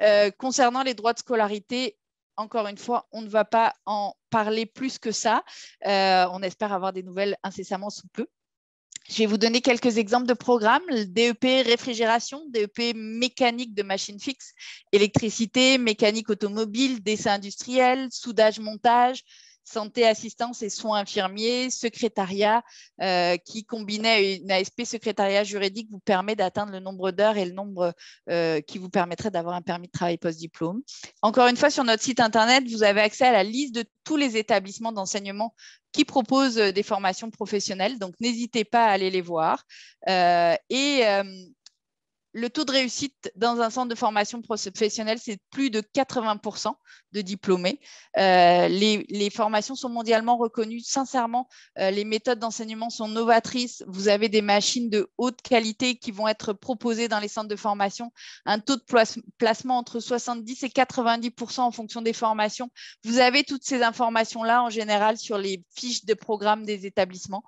Euh, concernant les droits de scolarité, encore une fois, on ne va pas en parler plus que ça. Euh, on espère avoir des nouvelles incessamment sous peu. Je vais vous donner quelques exemples de programmes. DEP réfrigération, DEP mécanique de machine fixe, électricité, mécanique automobile, dessin industriel, soudage-montage, santé, assistance et soins infirmiers, secrétariat, euh, qui combinait une ASP secrétariat juridique vous permet d'atteindre le nombre d'heures et le nombre euh, qui vous permettrait d'avoir un permis de travail post-diplôme. Encore une fois, sur notre site internet, vous avez accès à la liste de tous les établissements d'enseignement qui proposent euh, des formations professionnelles, donc n'hésitez pas à aller les voir. et le taux de réussite dans un centre de formation professionnelle, c'est plus de 80% de diplômés. Euh, les, formations sont mondialement reconnues. Sincèrement, euh, les méthodes d'enseignement sont novatrices. Vous avez des machines de haute qualité qui vont être proposées dans les centres de formation. Un taux de placement entre 70 et 90% en fonction des formations. Vous avez toutes ces informations-là en général sur les fiches de programmes des établissements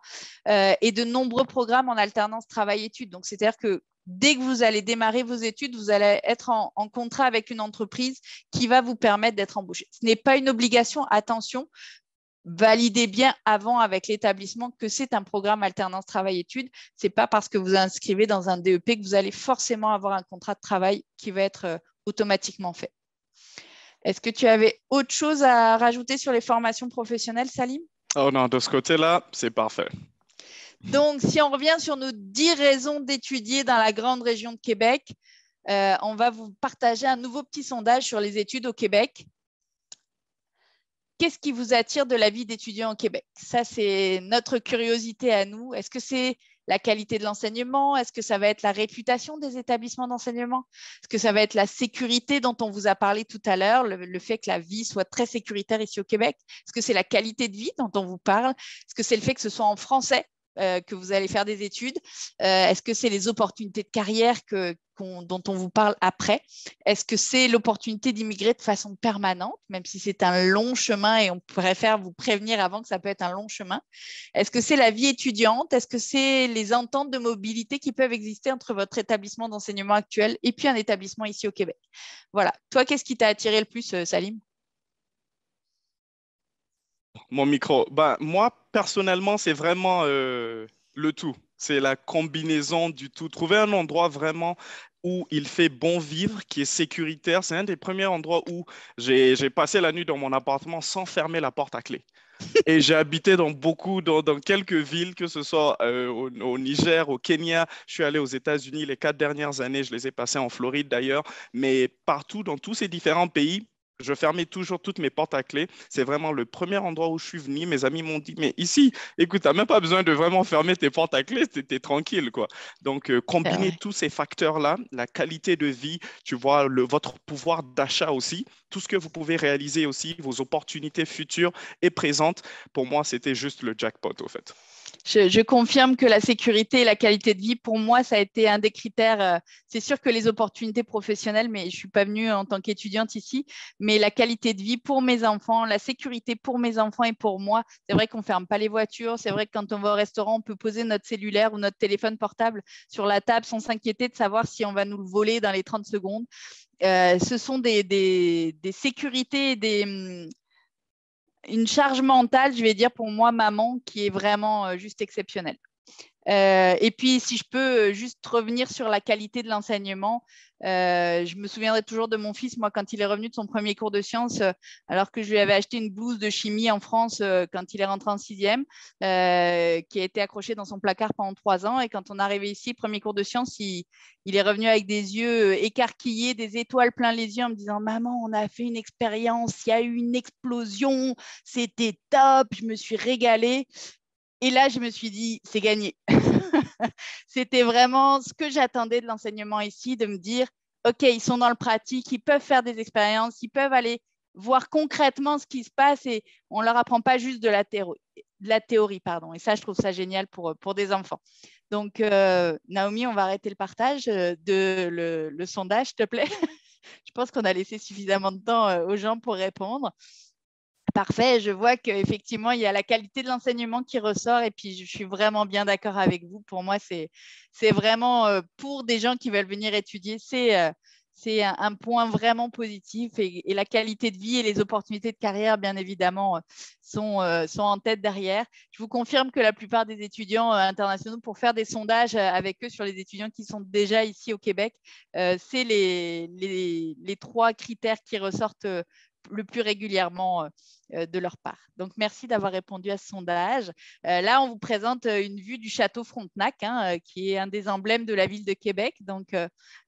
euh, et de nombreux programmes en alternance travail-études. Donc, c'est-à-dire que dès que vous allez démarrer vos études, vous allez être en, contrat avec une entreprise qui va vous permettre d'être embauché. Ce n'est pas une obligation, attention, validez bien avant avec l'établissement que c'est un programme alternance travail-études. Ce n'est pas parce que vous inscrivez dans un DEP que vous allez forcément avoir un contrat de travail qui va être euh, automatiquement fait. Est-ce que tu avais autre chose à rajouter sur les formations professionnelles, Salim Oh non, de ce côté-là, c'est parfait. Donc, si on revient sur nos 10 raisons d'étudier dans la grande région de Québec, euh, on va vous partager un nouveau petit sondage sur les études au Québec. Qu'est-ce qui vous attire de la vie d'étudiant au Québec Ça, c'est notre curiosité à nous. Est-ce que c'est la qualité de l'enseignement Est-ce que ça va être la réputation des établissements d'enseignement Est-ce que ça va être la sécurité dont on vous a parlé tout à l'heure, le, fait que la vie soit très sécuritaire ici au Québec Est-ce que c'est la qualité de vie dont on vous parle Est-ce que c'est le fait que ce soit en français euh, que vous allez faire des études euh, Est-ce que c'est les opportunités de carrière dont on vous parle après Est-ce que c'est l'opportunité d'immigrer de façon permanente, même si c'est un long chemin et on pourrait faire vous prévenir avant que ça peut être un long chemin Est-ce que c'est la vie étudiante Est-ce que c'est les ententes de mobilité qui peuvent exister entre votre établissement d'enseignement actuel et puis un établissement ici au Québec Voilà. Toi, qu'est-ce qui t'a attiré le plus, euh, Salim mon micro. Bah, moi, personnellement, c'est vraiment euh, le tout. C'est la combinaison du tout. Trouver un endroit vraiment où il fait bon vivre, qui est sécuritaire. C'est un des premiers endroits où j'ai passé la nuit dans mon appartement sans fermer la porte à clé. Et j'ai habité dans beaucoup, dans, quelques villes, que ce soit euh, au, au, Niger, au Kenya. Je suis allé aux États-Unis les quatre dernières années, je les ai passées en Floride d'ailleurs. Mais partout, dans tous ces différents pays, je fermais toujours toutes mes portes à clé. C'est vraiment le premier endroit où je suis venu. Mes amis m'ont dit, mais ici, écoute, tu n'as même pas besoin de vraiment fermer tes portes à clé, tu es, tranquille. quoi. Donc, euh, combiner tous ces facteurs-là, la qualité de vie, tu vois, le, votre pouvoir d'achat aussi, tout ce que vous pouvez réaliser aussi, vos opportunités futures et présentes, pour moi, c'était juste le jackpot, au fait je, confirme que la sécurité et la qualité de vie, pour moi, ça a été un des critères. Euh, c'est sûr que les opportunités professionnelles, mais je ne suis pas venue en tant qu'étudiante ici, mais la qualité de vie pour mes enfants, la sécurité pour mes enfants et pour moi. C'est vrai qu'on ne ferme pas les voitures. C'est vrai que quand on va au restaurant, on peut poser notre cellulaire ou notre téléphone portable sur la table sans s'inquiéter de savoir si on va nous le voler dans les 30 secondes. Euh, ce sont des, des, des sécurités, des, hum, une charge mentale, je vais dire, pour moi, maman, qui est vraiment euh, juste exceptionnelle. Euh, et puis, si je peux euh, juste revenir sur la qualité de l'enseignement, euh, je me souviendrai toujours de mon fils, moi, quand il est revenu de son premier cours de sciences, alors que je lui avais acheté une blouse de chimie en France quand il est rentré en sixième, qui a été accrochée dans son placard pendant trois ans. Et quand on est arrivé ici, premier cours de sciences, il, il, est revenu avec des yeux écarquillés, des étoiles plein les yeux, en me disant Maman, on a fait une expérience, il y a eu une explosion, c'était top, je me suis régalée. Et là, je me suis dit, c'est gagné. C'était vraiment ce que j'attendais de l'enseignement ici, de me dire, OK, ils sont dans le pratique, ils peuvent faire des expériences, ils peuvent aller voir concrètement ce qui se passe et on ne leur apprend pas juste de la, théorie, de la théorie. pardon. Et ça, je trouve ça génial pour, des enfants. Donc, euh, Naomi, on va arrêter le partage euh, de le sondage, s'il te plaît. je pense qu'on a laissé suffisamment de temps euh, aux gens pour répondre. Parfait, je vois qu'effectivement, il y a la qualité de l'enseignement qui ressort et puis je suis vraiment bien d'accord avec vous. Pour moi, c'est vraiment euh, pour des gens qui veulent venir étudier, c'est euh, un, un, point vraiment positif et, la qualité de vie et les opportunités de carrière, bien évidemment, euh, sont, sont en tête derrière. Je vous confirme que la plupart des étudiants internationaux, pour faire des sondages avec eux sur les étudiants qui sont déjà ici au Québec, c'est les, les trois critères qui ressortent le plus régulièrement euh, euh, de leur part. Donc, merci d'avoir répondu à ce sondage. Euh, là, on vous présente une vue du château Frontenac, hein, qui est un des emblèmes de la ville de Québec. Donc,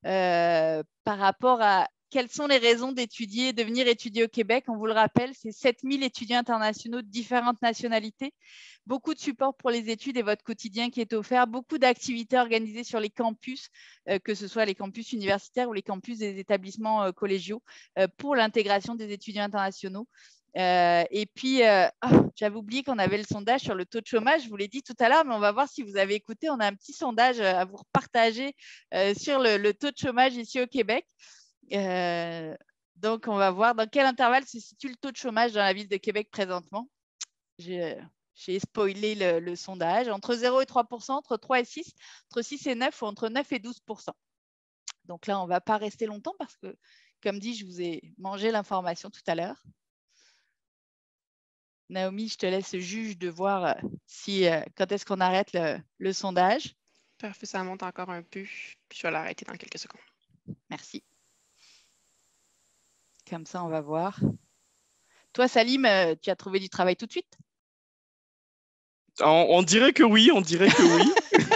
par rapport à quelles sont les raisons d'étudier, de venir étudier au Québec On vous le rappelle, c'est 7000 étudiants internationaux de différentes nationalités, beaucoup de support pour les études et votre quotidien qui est offert, beaucoup d'activités organisées sur les campus, euh, que ce soit les campus universitaires ou les campus des établissements euh, collégiaux, euh, pour l'intégration des étudiants internationaux. et puis, oh, j'avais oublié qu'on avait le sondage sur le taux de chômage. Je vous l'ai dit tout à l'heure, mais on va voir si vous avez écouté. On a un petit sondage à vous partager sur le, taux de chômage ici au Québec. Euh, donc, on va voir dans quel intervalle se situe le taux de chômage dans la ville de Québec présentement. J'ai euh, spoilé le, sondage. Entre 0 et 3 entre 3 et 6, entre 6 et 9 ou entre 9 et 12 Donc là, on ne va pas rester longtemps parce que, comme dit, je vous ai mangé l'information tout à l'heure. Naomi, je te laisse juge de voir euh, si, quand est-ce qu'on arrête le, le sondage. Parfait, ça monte encore un peu. je vais l'arrêter dans quelques secondes. Merci. Comme ça, on va voir. Toi, Salim, euh, tu as trouvé du travail tout de suite on, dirait que oui, on dirait que oui.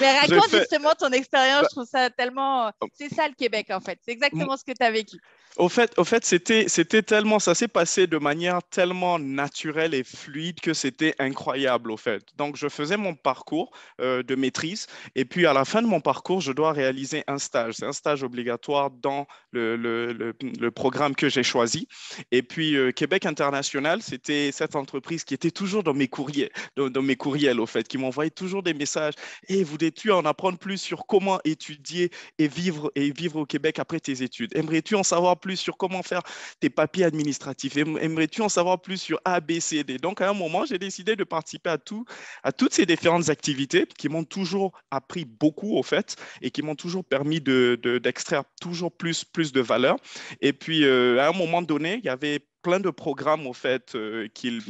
Mais raconte justement ton expérience, je bah- trouve ça tellement. Euh, oh. C'est ça le Québec en fait, c'est exactement mm. ce que tu as vécu. Au fait, au fait c'était tellement. Ça s'est passé de manière tellement naturelle et fluide que c'était incroyable au fait. Donc je faisais mon parcours euh, de maîtrise et puis à la fin de mon parcours, je dois réaliser un stage. C'est un stage obligatoire dans le, le, le, programme que j'ai choisi. Et puis euh, Québec International, c'était cette entreprise qui était toujours dans mes courriers, dans, mes courriels au fait, qui m'envoyait toujours des messages. Et eh, vous tu en apprendre plus sur comment étudier et vivre, et vivre au Québec après tes études Aimerais-tu en savoir plus sur comment faire tes papiers administratifs Aimerais-tu en savoir plus sur A, B, C, D Donc, à un moment, j'ai décidé de participer à, tout, à toutes ces différentes activités qui m'ont toujours appris beaucoup, au fait, et qui m'ont toujours permis d'extraire de, toujours plus, plus de valeur. Et puis, euh, à un moment donné, il y avait plein de programmes, au fait, euh, qu'ils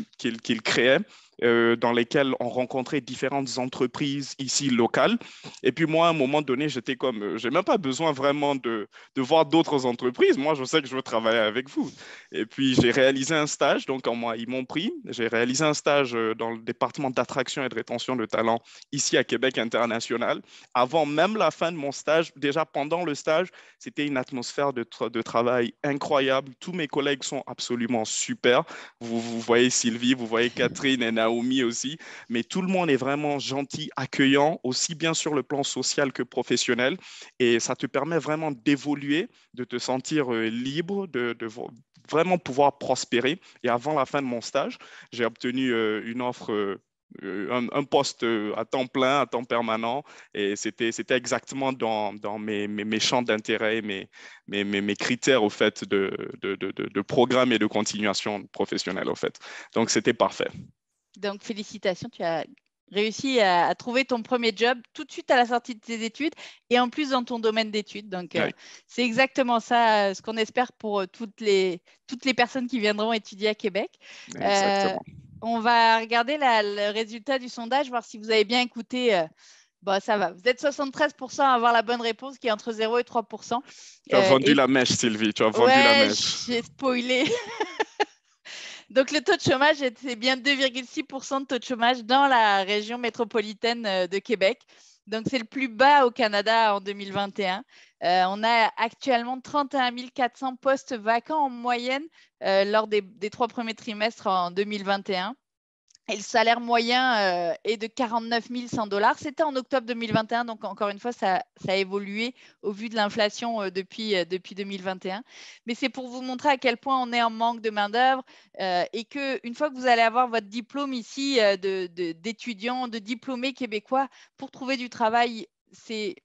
créaient euh, dans lesquelles on rencontrait différentes entreprises ici locales. Et puis moi, à un moment donné, j'étais comme, je euh, j'ai même pas besoin vraiment de, de voir d'autres entreprises. Moi, je sais que je veux travailler avec vous. Et puis j'ai réalisé un stage, donc en moi, ils m'ont pris. J'ai réalisé un stage euh, dans le département d'attraction et de rétention de talents ici à Québec International. Avant même la fin de mon stage, déjà pendant le stage, c'était une atmosphère de, de travail incroyable. Tous mes collègues sont absolument super. Vous, vous voyez Sylvie, vous voyez Catherine et Naomi aussi, mais tout le monde est vraiment gentil, accueillant, aussi bien sur le plan social que professionnel. Et ça te permet vraiment d'évoluer, de te sentir euh, libre, de, vraiment pouvoir prospérer. Et avant la fin de mon stage, j'ai obtenu euh, une offre euh, un, poste à temps plein, à temps permanent. Et c'était, c'était exactement dans, dans mes, mes, champs d'intérêt, mes, mes, mes, critères au fait de, de, de, de, programme et de continuation professionnelle au fait. Donc c'était parfait. Donc, félicitations, tu as réussi à, trouver ton premier job tout de suite à la sortie de tes études et en plus dans ton domaine d'études. Donc, euh, c'est exactement ça euh, ce qu'on espère pour euh, toutes, les, toutes les personnes qui viendront étudier à Québec. on va regarder le résultat du sondage, voir si vous avez bien écouté. Bon, ça va. Vous êtes 73% à avoir la bonne réponse qui est entre 0 et 3%. Tu as vendu la mèche, Sylvie. Tu as vendu la mèche. J'ai spoilé. Donc le taux de chômage était bien 2,6% de taux de chômage dans la région métropolitaine euh, de Québec. Donc c'est le plus bas au Canada en 2021. Euh, on a actuellement 31 400 postes vacants en moyenne euh, lors des trois premiers trimestres en 2021. Et le salaire moyen euh, est de 49 100 dollars. C'était en octobre 2021, donc encore une fois, ça, a évolué au vu de l'inflation euh, depuis, euh, depuis 2021. Mais c'est pour vous montrer à quel point on est en manque de main-d'œuvre et qu'une fois que vous allez avoir votre diplôme ici d'étudiant, de diplômé québécois, pour trouver du travail, c'est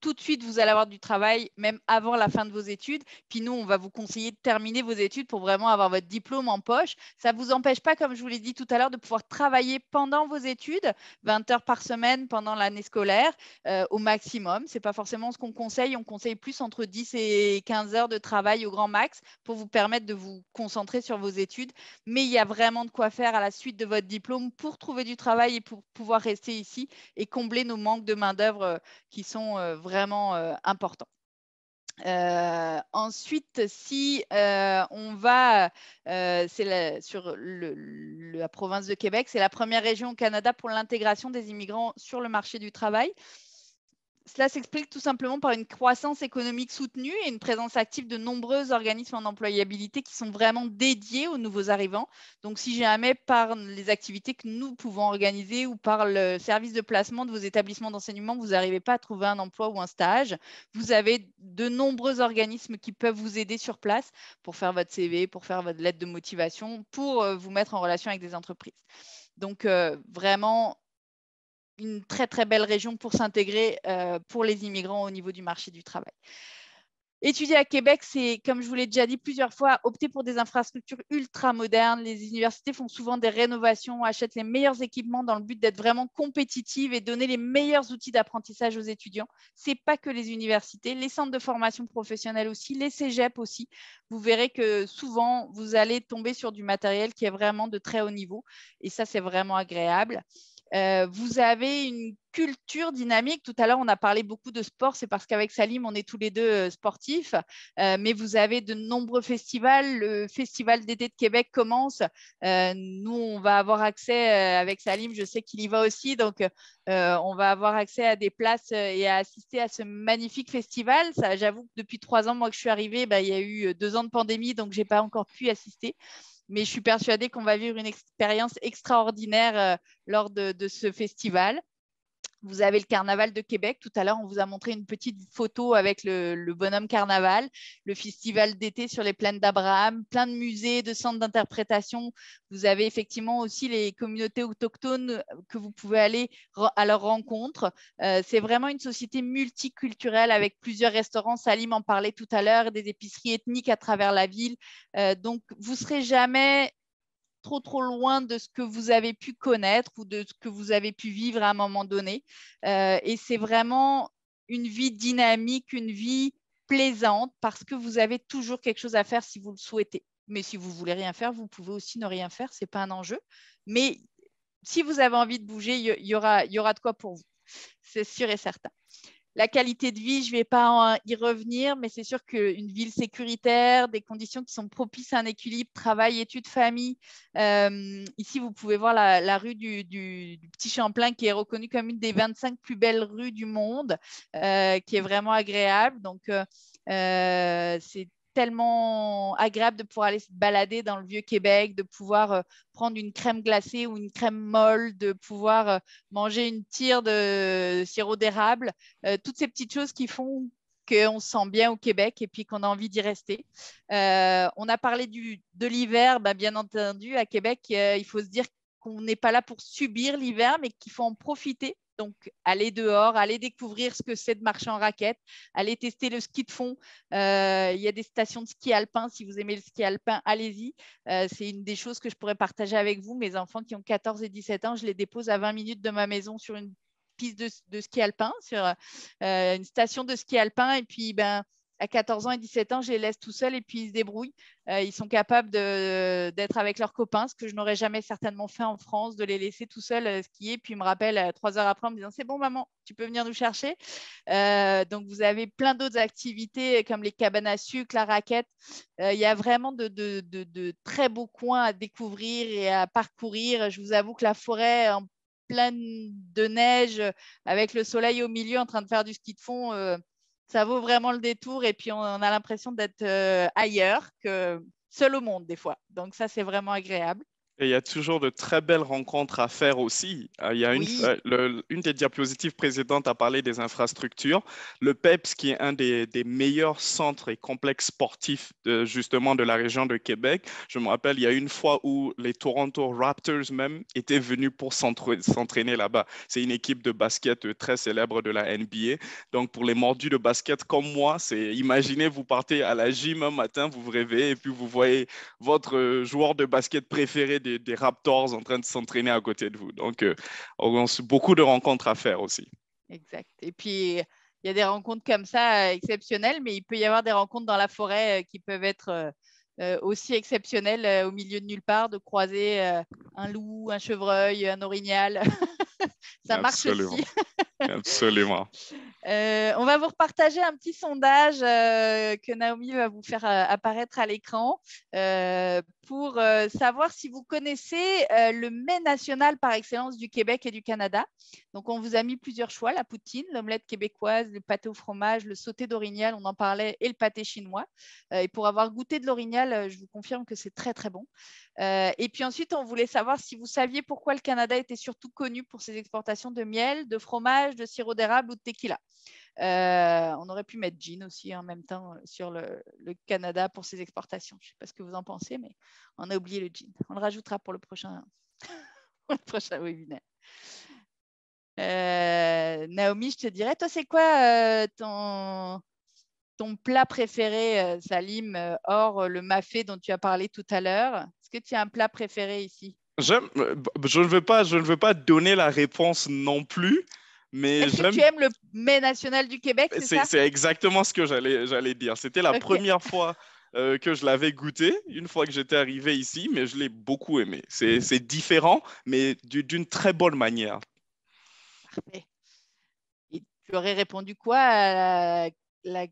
tout de suite, vous allez avoir du travail, même avant la fin de vos études. Puis nous, on va vous conseiller de terminer vos études pour vraiment avoir votre diplôme en poche. Ça ne vous empêche pas, comme je vous l'ai dit tout à l'heure, de pouvoir travailler pendant vos études, 20 heures par semaine pendant l'année scolaire, euh, au maximum. Ce n'est pas forcément ce qu'on conseille. On conseille plus entre 10 et 15 heures de travail au grand max pour vous permettre de vous concentrer sur vos études. Mais il y a vraiment de quoi faire à la suite de votre diplôme pour trouver du travail et pour pouvoir rester ici et combler nos manques de main-d'œuvre euh, qui sont euh, vraiment vraiment euh, important. Euh, ensuite, si euh, on va sur la province de Québec, c'est la première région au Canada pour l'intégration des immigrants sur le marché du travail. Cela s'explique tout simplement par une croissance économique soutenue et une présence active de nombreux organismes en employabilité qui sont vraiment dédiés aux nouveaux arrivants. Donc, si jamais par les activités que nous pouvons organiser ou par le service de placement de vos établissements d'enseignement, vous n'arrivez pas à trouver un emploi ou un stage, vous avez de nombreux organismes qui peuvent vous aider sur place pour faire votre CV, pour faire votre lettre de motivation, pour euh, vous mettre en relation avec des entreprises. Donc, euh, vraiment, une très très belle région pour s'intégrer euh, pour les immigrants au niveau du marché du travail. Étudier à Québec, c'est, comme je vous l'ai déjà dit plusieurs fois, opter pour des infrastructures ultra modernes. Les universités font souvent des rénovations, achètent les meilleurs équipements dans le but d'être vraiment compétitives et donner les meilleurs outils d'apprentissage aux étudiants. Ce n'est pas que les universités, les centres de formation professionnelle aussi, les cégeps aussi. Vous verrez que souvent, vous allez tomber sur du matériel qui est vraiment de très haut niveau. Et ça, c'est vraiment agréable. Euh, vous avez une culture dynamique. Tout à l'heure, on a parlé beaucoup de sport. C'est parce qu'avec Salim, on est tous les deux euh, sportifs. Euh, mais vous avez de nombreux festivals. Le Festival d'été de Québec commence. nous, on va avoir accès avec Salim. Je sais qu'il y va aussi. Donc, on va avoir accès à des places et à assister à ce magnifique festival. j'avoue que depuis trois ans, moi, que je suis arrivée, bah, il y a eu deux ans de pandémie. Donc, je n'ai pas encore pu assister mais je suis persuadée qu'on va vivre une expérience extraordinaire euh, lors de, de, ce festival. Vous avez le carnaval de Québec. Tout à l'heure, on vous a montré une petite photo avec le, bonhomme carnaval, le festival d'été sur les plaines d'Abraham, plein de musées, de centres d'interprétation. Vous avez effectivement aussi les communautés autochtones que vous pouvez aller à leur rencontre. Euh, c'est vraiment une société multiculturelle avec plusieurs restaurants. Salim en parlait tout à l'heure, des épiceries ethniques à travers la ville. Euh, donc, vous ne serez jamais trop trop loin de ce que vous avez pu connaître ou de ce que vous avez pu vivre à un moment donné. Euh, et c'est vraiment une vie dynamique, une vie plaisante parce que vous avez toujours quelque chose à faire si vous le souhaitez. Mais si vous voulez rien faire, vous pouvez aussi ne rien faire, c'est pas un enjeu. Mais si vous avez envie de bouger, il y, y aura de quoi pour vous, c'est sûr et certain la qualité de vie, je ne vais pas euh, y revenir, mais c'est sûr qu'une ville sécuritaire, des conditions qui sont propices à un équilibre travail, études, famille. Euh, ici, vous pouvez voir la, rue du, Petit Champlain qui est reconnue comme une des 25 plus belles rues du monde, euh, qui est vraiment agréable. Donc, c'est tellement agréable de pouvoir aller se balader dans le vieux Québec, de pouvoir euh, prendre une crème glacée ou une crème molle, de pouvoir euh, manger une tire de sirop d'érable, euh, toutes ces petites choses qui font qu'on se sent bien au Québec et puis qu'on a envie d'y rester. on a parlé du, de l'hiver, bah, bien entendu, à Québec, il faut se dire qu'on n'est pas là pour subir l'hiver, mais qu'il faut en profiter donc, allez dehors, allez découvrir ce que c'est de marcher en raquette, allez tester le ski de fond. Euh, il y a des stations de ski alpin. Si vous aimez le ski alpin, allez-y. Euh, c'est une des choses que je pourrais partager avec vous. Mes enfants qui ont 14 et 17 ans, je les dépose à 20 minutes de ma maison sur une piste de, ski alpin, sur euh, une station de ski alpin. Et puis, ben, à 14 ans et 17 ans, je les laisse tout seuls et puis ils se débrouillent. Euh, ils sont capables d'être avec leurs copains, ce que je n'aurais jamais certainement fait en France, de les laisser tout seuls euh, skier, puis ils me rappellent euh, trois heures après en me disant c'est bon maman, tu peux venir nous chercher. donc vous avez plein d'autres activités comme les cabanes à sucre, la raquette. il y a vraiment de, très beaux coins à découvrir et à parcourir. Je vous avoue que la forêt en pleine de neige, avec le soleil au milieu en train de faire du ski de fond ça vaut vraiment le détour et puis on, a l'impression d'être euh, ailleurs que seul au monde des fois. Donc ça, c'est vraiment agréable il y a toujours de très belles rencontres à faire aussi. Euh, il y a une, euh, une des diapositives précédentes a parlé des infrastructures. Le PEPS, qui est un des, meilleurs centres et complexes sportifs de, justement de la région de Québec. Je me rappelle, il y a une fois où les Toronto Raptors même étaient venus pour s'entraîner là-bas. C'est une équipe de basket euh, très célèbre de la NBA. Donc pour les mordus de basket comme moi, c'est imaginez vous partez à la gym un matin, vous vous réveillez et puis vous voyez votre joueur de basket préféré des des, Raptors en train de s'entraîner à côté de vous. Donc, euh, on a beaucoup de rencontres à faire aussi. Exact. Et puis, il y a des rencontres comme ça euh, exceptionnelles, mais il peut y avoir des rencontres dans la forêt euh, qui peuvent être aussi exceptionnelles au milieu de nulle part, de croiser un loup, un chevreuil, un orignal. ça marche aussi. Absolument. Euh, on va vous repartager un petit sondage euh, que Naomi va vous faire euh, apparaître à l'écran pour savoir si vous connaissez le mets national par excellence du Québec et du Canada. Donc, on vous a mis plusieurs choix, la poutine, l'omelette québécoise, le pâté au fromage, le sauté d'orignal, on en parlait, et le pâté chinois. et pour avoir goûté de l'orignal, je vous confirme que c'est très, très bon. et puis ensuite, on voulait savoir si vous saviez pourquoi le Canada était surtout connu pour ses exportations de miel, de fromage, de sirop d'érable ou de tequila. Euh, on aurait pu mettre gin aussi hein, en même temps euh, sur le, Canada pour ses exportations. Je ne sais pas ce que vous en pensez, mais on a oublié le gin. On le rajoutera pour le prochain, prochain webinaire. Euh, Naomi, je te dirais, toi, c'est quoi ton, ton plat préféré, Salim, hors le mafé dont tu as parlé tout à l'heure Est-ce que tu as un plat préféré ici je ne, veux pas, je ne veux pas donner la réponse non plus, mais j'aime... tu aimes le mets national du Québec c'est, ça c'est exactement ce que j'allais, dire. C'était la première fois euh, que je l'avais goûté, une fois que j'étais arrivé ici, mais je l'ai beaucoup aimé. C'est, différent, mais d'une très bonne manière. Parfait. tu aurais répondu quoi à la,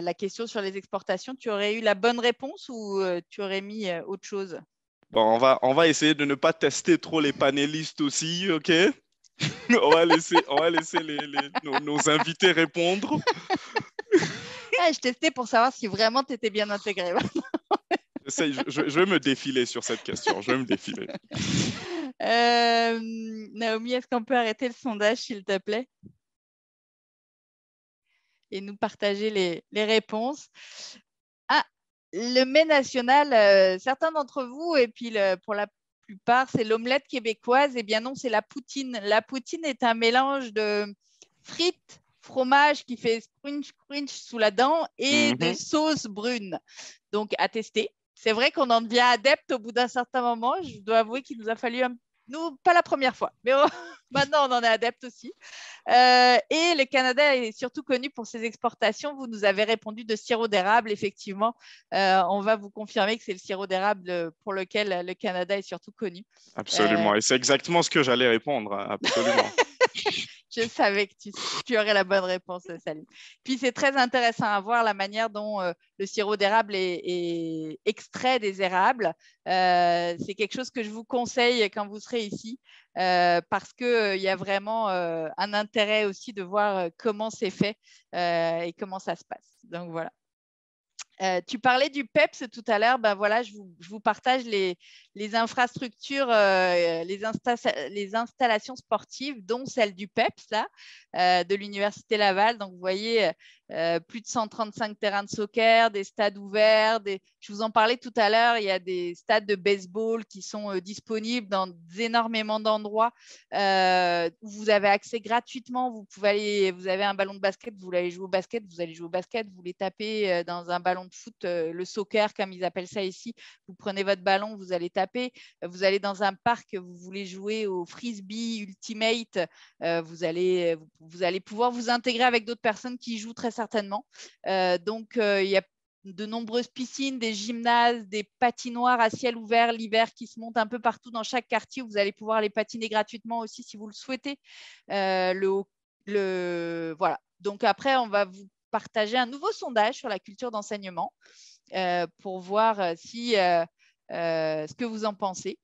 la question sur les exportations Tu aurais eu la bonne réponse ou euh, tu aurais mis euh, autre chose Bon, on va, on va essayer de ne pas tester trop les panélistes aussi, ok on va laisser, on va laisser les, nos, invités répondre. Ah, je testais pour savoir si vraiment tu étais bien intégré. je, vais me défiler sur cette question. Je vais me défiler. Euh, Naomi, est-ce qu'on peut arrêter le sondage, s'il te plaît et nous partager les, réponses. Ah, le mai national, euh, certains d'entre vous, et puis pour la plupart, c'est l'omelette québécoise. et eh bien non, c'est la poutine. La poutine est un mélange de frites, fromage qui fait crunch crunch sous la dent et mhm. de sauce brune. Donc à tester. C'est vrai qu'on en devient adepte au bout d'un certain moment. Je dois avouer qu'il nous a fallu un nous, pas la première fois, mais maintenant on en est adepte aussi. Euh, et le Canada est surtout connu pour ses exportations. Vous nous avez répondu de sirop d'érable, effectivement. Euh, on va vous confirmer que c'est le sirop d'érable pour lequel le Canada est surtout connu. Absolument, euh, et c'est exactement ce que j'allais répondre, absolument. je savais que tu, aurais la bonne réponse, Salim. Puis c'est très intéressant à voir la manière dont euh, le sirop d'érable est, extrait des érables. Euh, c'est quelque chose que je vous conseille quand vous serez ici euh, parce qu'il y a vraiment un intérêt aussi de voir comment c'est fait et comment ça se passe. Donc voilà. tu parlais du PEPS tout à l'heure. Ben voilà, je vous partage les, les infrastructures, euh, les, les, installations sportives, dont celle du PEPS, là, euh, de l'Université Laval. Donc, vous voyez, euh, plus de 135 terrains de soccer, des stades ouverts. Des... Je vous en parlais tout à l'heure, il y a des stades de baseball qui sont disponibles dans énormément d'endroits où vous avez accès gratuitement. Vous pouvez aller, vous avez un ballon de basket, vous allez jouer au basket, vous allez jouer au basket, vous les tapez dans un ballon de foot, le soccer, comme ils appellent ça ici. Vous prenez votre ballon, vous allez taper euh, vous allez dans un parc, vous voulez jouer au frisbee ultimate, euh, vous, allez, vous allez pouvoir vous intégrer avec d'autres personnes qui jouent très certainement. Euh, donc, il y a de nombreuses piscines, des gymnases, des patinoires à ciel ouvert l'hiver qui se montent un peu partout dans chaque quartier vous allez pouvoir les patiner gratuitement aussi si vous le souhaitez. le, le, voilà. Donc après, on va vous partager un nouveau sondage sur la culture d'enseignement pour voir si euh, ce que vous en pensez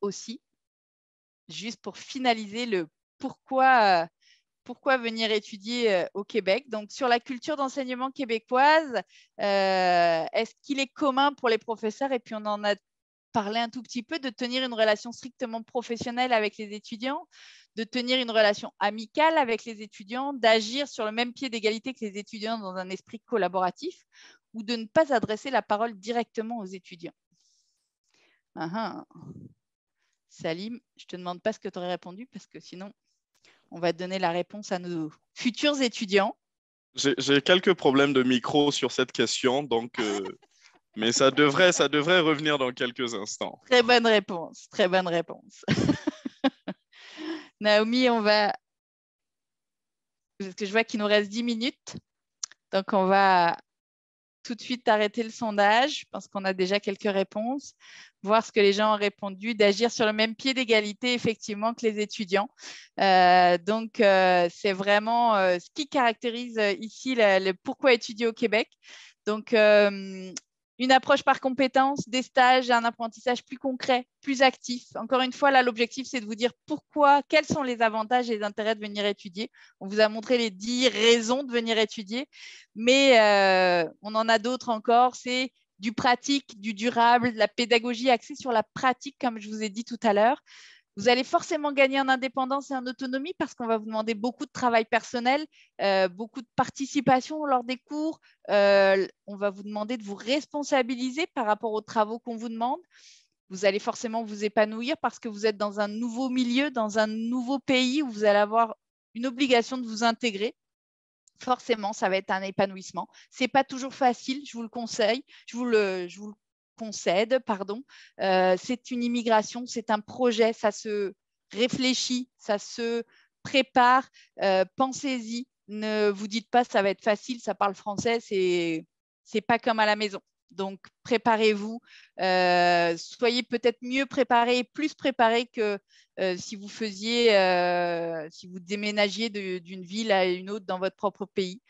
aussi, juste pour finaliser le pourquoi, venir étudier euh, au Québec. Donc, sur la culture d'enseignement québécoise, euh, est-ce qu'il est commun pour les professeurs, et puis on en a parlé un tout petit peu, de tenir une relation strictement professionnelle avec les étudiants, de tenir une relation amicale avec les étudiants, d'agir sur le même pied d'égalité que les étudiants dans un esprit collaboratif, ou de ne pas adresser la parole directement aux étudiants. Ah ah. Salim, je ne te demande pas ce que tu aurais répondu parce que sinon, on va donner la réponse à nos futurs étudiants. J'ai quelques problèmes de micro sur cette question, donc, euh, mais ça devrait, ça devrait revenir dans quelques instants. Très bonne réponse, très bonne réponse. Naomi, on va... Parce que je vois qu'il nous reste 10 minutes, donc on va tout de suite arrêter le sondage parce qu'on a déjà quelques réponses, voir ce que les gens ont répondu, d'agir sur le même pied d'égalité effectivement que les étudiants. Euh, donc euh, c'est vraiment euh, ce qui caractérise ici le, pourquoi étudier au Québec. Donc, une approche par compétences, des stages, un apprentissage plus concret, plus actif. Encore une fois, là, l'objectif, c'est de vous dire pourquoi, quels sont les avantages et les intérêts de venir étudier. On vous a montré les dix raisons de venir étudier, mais euh, on en a d'autres encore. C'est du pratique, du durable, de la pédagogie axée sur la pratique, comme je vous ai dit tout à l'heure. Vous allez forcément gagner en indépendance et en autonomie parce qu'on va vous demander beaucoup de travail personnel, euh, beaucoup de participation lors des cours. Euh, on va vous demander de vous responsabiliser par rapport aux travaux qu'on vous demande. Vous allez forcément vous épanouir parce que vous êtes dans un nouveau milieu, dans un nouveau pays où vous allez avoir une obligation de vous intégrer forcément, ça va être un épanouissement. Ce n'est pas toujours facile, je vous le conseille, je vous le concède, pardon. Euh, c'est une immigration, c'est un projet, ça se réfléchit, ça se prépare. Euh, pensez-y. Ne vous dites pas ça va être facile, ça parle français, c'est c'est pas comme à la maison. Donc préparez-vous, euh, soyez peut-être mieux préparé, plus préparé que si vous faisiez, si vous déménagiez d'une ville à une autre dans votre propre pays.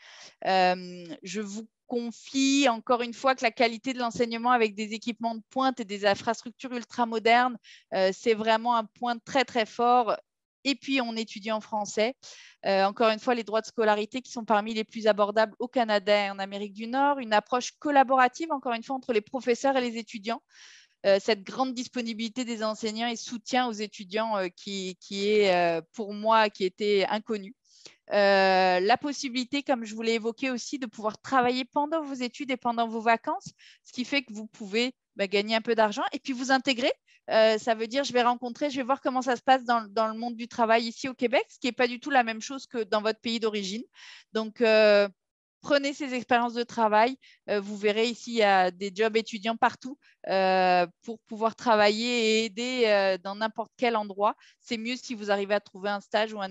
je vous confie encore une fois que la qualité de l'enseignement avec des équipements de pointe et des infrastructures ultramodernes, modernes, euh, c'est vraiment un point très très fort. Et puis, on étudie en français. Euh, encore une fois, les droits de scolarité qui sont parmi les plus abordables au Canada et en Amérique du Nord. Une approche collaborative, encore une fois, entre les professeurs et les étudiants euh, cette grande disponibilité des enseignants et soutien aux étudiants qui, qui est pour moi qui était inconnu. Euh, la possibilité, comme je vous l'ai évoqué aussi, de pouvoir travailler pendant vos études et pendant vos vacances, ce qui fait que vous pouvez bah, gagner un peu d'argent et puis vous intégrer. Euh, ça veut dire, je vais rencontrer, je vais voir comment ça se passe dans, le monde du travail ici au Québec, ce qui n'est pas du tout la même chose que dans votre pays d'origine. Donc, euh, prenez ces expériences de travail. Euh, vous verrez ici, il y a des jobs étudiants partout euh, pour pouvoir travailler et aider euh, dans n'importe quel endroit. C'est mieux si vous arrivez à trouver un stage ou un,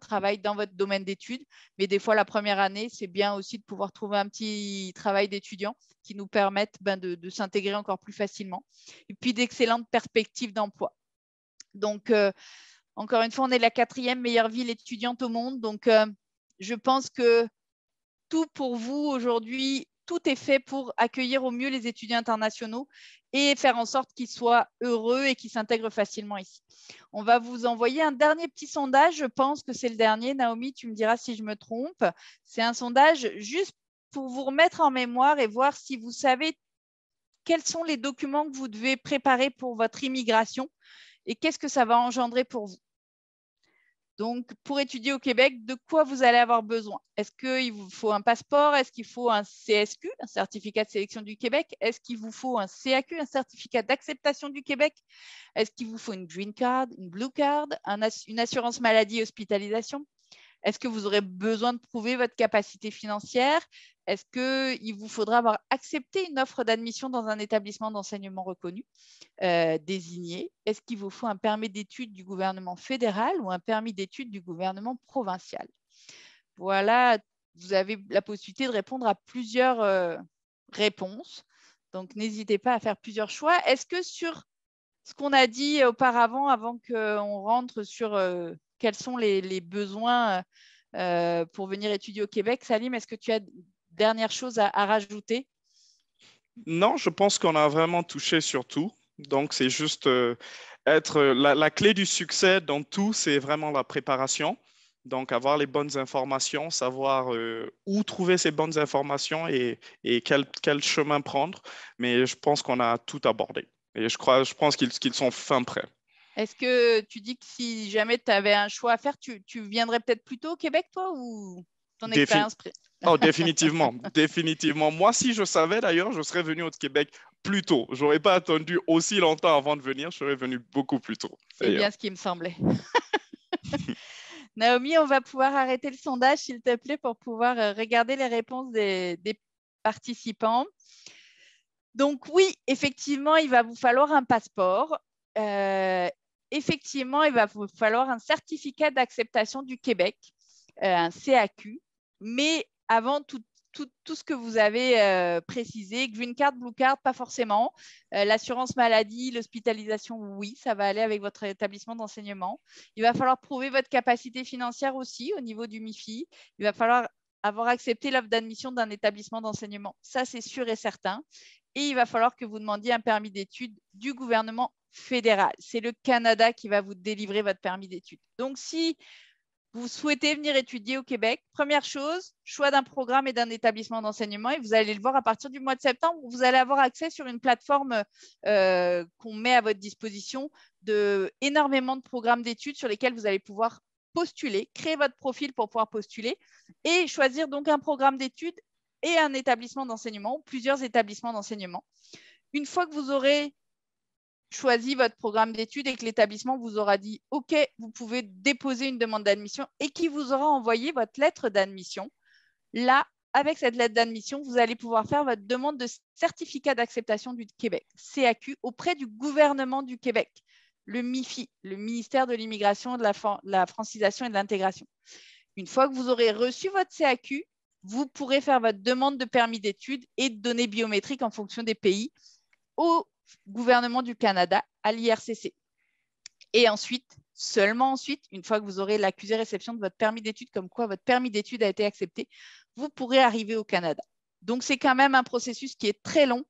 travail dans votre domaine d'études. Mais des fois, la première année, c'est bien aussi de pouvoir trouver un petit travail d'étudiant qui nous permette ben, de, de s'intégrer encore plus facilement. Et puis, d'excellentes perspectives d'emploi. Donc, encore une fois, on est la quatrième meilleure ville étudiante au monde. Donc, je pense que tout pour vous aujourd'hui. Tout est fait pour accueillir au mieux les étudiants internationaux et faire en sorte qu'ils soient heureux et qu'ils s'intègrent facilement ici. On va vous envoyer un dernier petit sondage. Je pense que c'est le dernier. Naomi, tu me diras si je me trompe. C'est un sondage juste pour vous remettre en mémoire et voir si vous savez quels sont les documents que vous devez préparer pour votre immigration et qu'est-ce que ça va engendrer pour vous. Donc, pour étudier au Québec, de quoi vous allez avoir besoin Est-ce qu'il vous faut un passeport Est-ce qu'il faut un CSQ, un certificat de sélection du Québec Est-ce qu'il vous faut un CAQ, un certificat d'acceptation du Québec Est-ce qu'il vous faut une green card, une blue card, une assurance maladie hospitalisation est-ce que vous aurez besoin de prouver votre capacité financière Est-ce qu'il vous faudra avoir accepté une offre d'admission dans un établissement d'enseignement reconnu, euh, désigné Est-ce qu'il vous faut un permis d'études du gouvernement fédéral ou un permis d'études du gouvernement provincial Voilà, vous avez la possibilité de répondre à plusieurs euh, réponses. Donc, n'hésitez pas à faire plusieurs choix. Est-ce que sur ce qu'on a dit auparavant, avant qu'on rentre sur euh, quels sont les, besoins euh, pour venir étudier au Québec. Salim, est-ce que tu as dernière chose à, rajouter Non, je pense qu'on a vraiment touché sur tout. Donc, c'est juste euh, être la, clé du succès dans tout, c'est vraiment la préparation. Donc, avoir les bonnes informations, savoir euh, où trouver ces bonnes informations et, quel, chemin prendre. Mais je pense qu'on a tout abordé. Et je, crois, je pense qu'ils sont fin prêts. Est-ce que tu dis que si jamais tu avais un choix à faire, tu, viendrais peut-être tôt au Québec, toi, ou ton expérience Oh, définitivement, définitivement. Moi, si je savais d'ailleurs, je serais venu au Québec plus tôt. Je n'aurais pas attendu aussi longtemps avant de venir, je serais venu beaucoup plus tôt. C'est euh, bien ce qui me semblait. Naomi, on va pouvoir arrêter le sondage, s'il te plaît, pour pouvoir euh, regarder les réponses des, participants. Donc oui, effectivement, il va vous falloir un passeport. Euh, effectivement, il va falloir un certificat d'acceptation du Québec, euh, un CAQ, mais avant tout, ce que vous avez euh, précisé, green card, blue card, pas forcément. Euh, l'assurance maladie, l'hospitalisation, oui, ça va aller avec votre établissement d'enseignement. Il va falloir prouver votre capacité financière aussi au niveau du MIFI. Il va falloir avoir accepté l'offre d'admission d'un établissement d'enseignement. Ça, c'est sûr et certain et il va falloir que vous demandiez un permis d'études du gouvernement fédéral. C'est le Canada qui va vous délivrer votre permis d'études. Donc, si vous souhaitez venir étudier au Québec, première chose, choix d'un programme et d'un établissement d'enseignement. Et vous allez le voir à partir du mois de septembre, vous allez avoir accès sur une plateforme euh, qu'on met à votre disposition de énormément de programmes d'études sur lesquels vous allez pouvoir postuler, créer votre profil pour pouvoir postuler et choisir donc un programme d'études et un établissement d'enseignement, ou plusieurs établissements d'enseignement. Une fois que vous aurez choisi votre programme d'études et que l'établissement vous aura dit OK, vous pouvez déposer une demande d'admission et qui vous aura envoyé votre lettre d'admission. Là, avec cette lettre d'admission, vous allez pouvoir faire votre demande de certificat d'acceptation du Québec, CAQ, auprès du gouvernement du Québec, le MIFI, le ministère de l'Immigration, de la, la Francisation et de l'Intégration. Une fois que vous aurez reçu votre CAQ, vous pourrez faire votre demande de permis d'études et de données biométriques en fonction des pays au gouvernement du Canada, à l'IRCC. Et ensuite, seulement ensuite, une fois que vous aurez l'accusé réception de votre permis d'études, comme quoi votre permis d'études a été accepté, vous pourrez arriver au Canada. Donc, c'est quand même un processus qui est très long.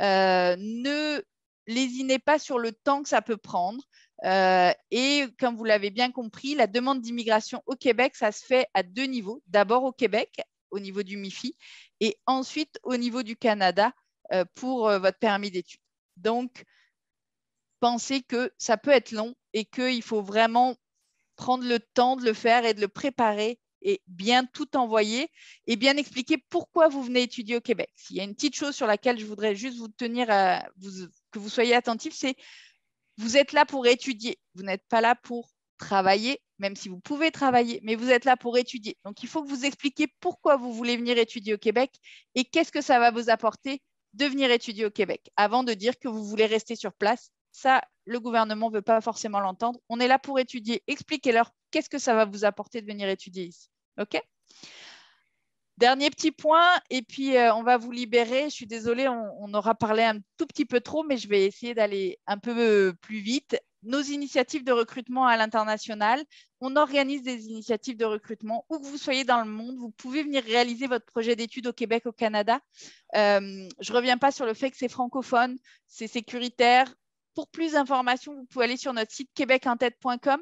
Euh, ne lésinez pas sur le temps que ça peut prendre. Euh, et comme vous l'avez bien compris, la demande d'immigration au Québec, ça se fait à deux niveaux. D'abord au Québec, au niveau du MIFI et ensuite au niveau du Canada euh, pour euh, votre permis d'études. Donc, pensez que ça peut être long et qu'il faut vraiment prendre le temps de le faire et de le préparer et bien tout envoyer et bien expliquer pourquoi vous venez étudier au Québec. S'il y a une petite chose sur laquelle je voudrais juste vous tenir, euh, vous, que vous soyez attentif, c'est vous êtes là pour étudier, vous n'êtes pas là pour travailler, même si vous pouvez travailler, mais vous êtes là pour étudier. Donc, il faut que vous expliquiez pourquoi vous voulez venir étudier au Québec et qu'est-ce que ça va vous apporter de venir étudier au Québec avant de dire que vous voulez rester sur place. Ça, le gouvernement ne veut pas forcément l'entendre. On est là pour étudier. Expliquez-leur qu'est-ce que ça va vous apporter de venir étudier ici. OK Dernier petit point, et puis euh, on va vous libérer. Je suis désolée, on, on, aura parlé un tout petit peu trop, mais je vais essayer d'aller un peu plus vite nos initiatives de recrutement à l'international. On organise des initiatives de recrutement où que vous soyez dans le monde. Vous pouvez venir réaliser votre projet d'études au Québec, au Canada. Euh, je ne reviens pas sur le fait que c'est francophone, c'est sécuritaire. Pour plus d'informations, vous pouvez aller sur notre site québecentête.com.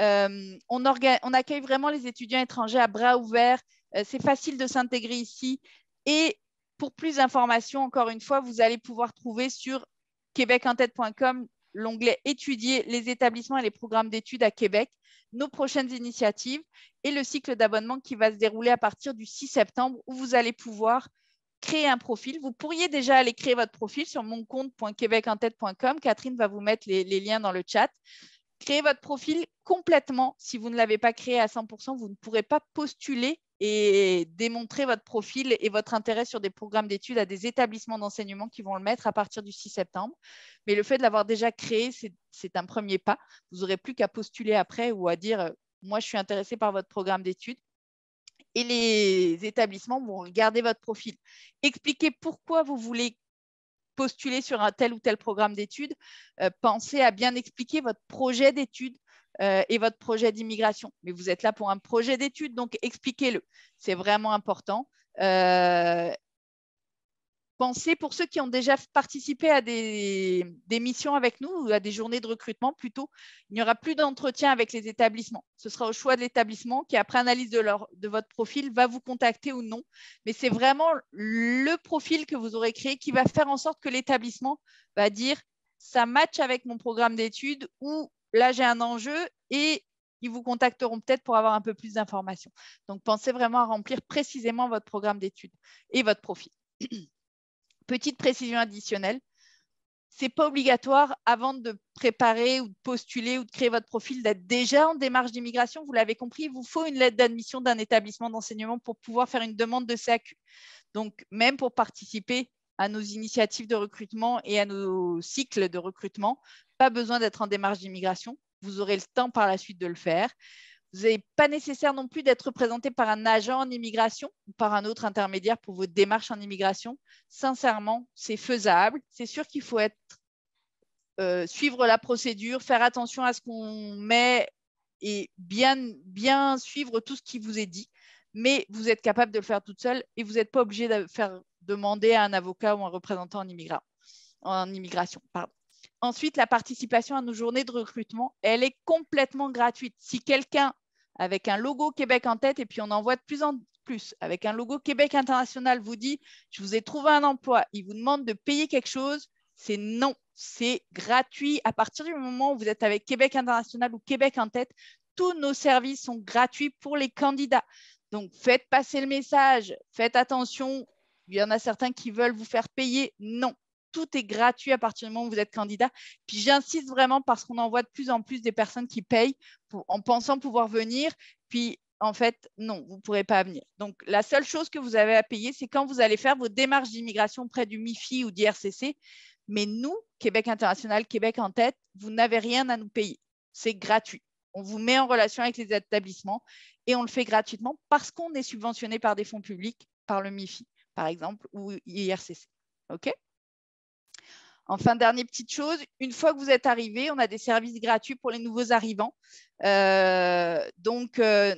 Euh, on, on, accueille vraiment les étudiants étrangers à bras ouverts. Euh, c'est facile de s'intégrer ici. Et pour plus d'informations, encore une fois, vous allez pouvoir trouver sur québecentête.com l'onglet Étudier les établissements et les programmes d'études à Québec, nos prochaines initiatives et le cycle d'abonnement qui va se dérouler à partir du 6 septembre où vous allez pouvoir créer un profil. Vous pourriez déjà aller créer votre profil sur moncompte.quebec-en-tête.com. Catherine va vous mettre les, les liens dans le chat. Créez votre profil complètement. Si vous ne l'avez pas créé à 100%, vous ne pourrez pas postuler et démontrer votre profil et votre intérêt sur des programmes d'études à des établissements d'enseignement qui vont le mettre à partir du 6 septembre. Mais le fait de l'avoir déjà créé, c'est un premier pas. Vous n'aurez plus qu'à postuler après ou à dire, moi, je suis intéressé par votre programme d'études et les établissements vont regarder votre profil. Expliquez pourquoi vous voulez postuler sur un tel ou tel programme d'études. Euh, pensez à bien expliquer votre projet d'études, euh, et votre projet d'immigration. Mais vous êtes là pour un projet d'études, donc expliquez-le. C'est vraiment important. Euh, pensez pour ceux qui ont déjà participé à des, missions avec nous ou à des journées de recrutement plutôt, il n'y aura plus d'entretien avec les établissements. Ce sera au choix de l'établissement qui, après analyse de, de votre profil, va vous contacter ou non. Mais c'est vraiment le profil que vous aurez créé qui va faire en sorte que l'établissement va dire ça match avec mon programme d'études ou là j'ai un enjeu et ils vous contacteront peut-être pour avoir un peu plus d'informations. Donc pensez vraiment à remplir précisément votre programme d'études et votre profil. Petite précision additionnelle, c'est pas obligatoire avant de préparer ou de postuler ou de créer votre profil d'être déjà en démarche d'immigration. Vous l'avez compris, il vous faut une lettre d'admission d'un établissement d'enseignement pour pouvoir faire une demande de CAQ. Donc, même pour participer à nos initiatives de recrutement et à nos cycles de recrutement. Pas besoin d'être en démarche d'immigration. Vous aurez le temps par la suite de le faire. Vous n'avez pas nécessaire non plus d'être présenté par un agent en immigration ou par un autre intermédiaire pour vos démarches en immigration. Sincèrement, c'est faisable. C'est sûr qu'il faut être, euh, suivre la procédure, faire attention à ce qu'on met et bien suivre tout ce qui vous est dit mais vous êtes capable de le faire toute seule et vous n'êtes pas obligé de faire demander à un avocat ou un représentant en, en immigration. Ensuite, la participation à nos journées de recrutement, elle est complètement gratuite. Si quelqu'un avec un logo Québec en tête, et puis on en voit de plus en plus, avec un logo Québec international, vous dit, je vous ai trouvé un emploi, il vous demande de payer quelque chose, c'est non, c'est gratuit. À partir du moment où vous êtes avec Québec international ou Québec en tête, tous nos services sont gratuits pour les candidats. Donc, faites passer le message, faites attention. Il y en a certains qui veulent vous faire payer. Non, tout est gratuit à partir du moment où vous êtes candidat. Puis j'insiste vraiment parce qu'on en voit de plus en plus des personnes qui payent en pensant pouvoir venir. Puis en fait, non, vous ne pourrez pas venir. Donc la seule chose que vous avez à payer, c'est quand vous allez faire vos démarches d'immigration près du MIFI ou RCC. Mais nous, Québec International, Québec en tête, vous n'avez rien à nous payer. C'est gratuit. On vous met en relation avec les établissements et on le fait gratuitement parce qu'on est subventionné par des fonds publics, par le MIFI, par exemple, ou IRCC. OK Enfin, dernière petite chose, une fois que vous êtes arrivé, on a des services gratuits pour les nouveaux arrivants. Euh, donc, euh,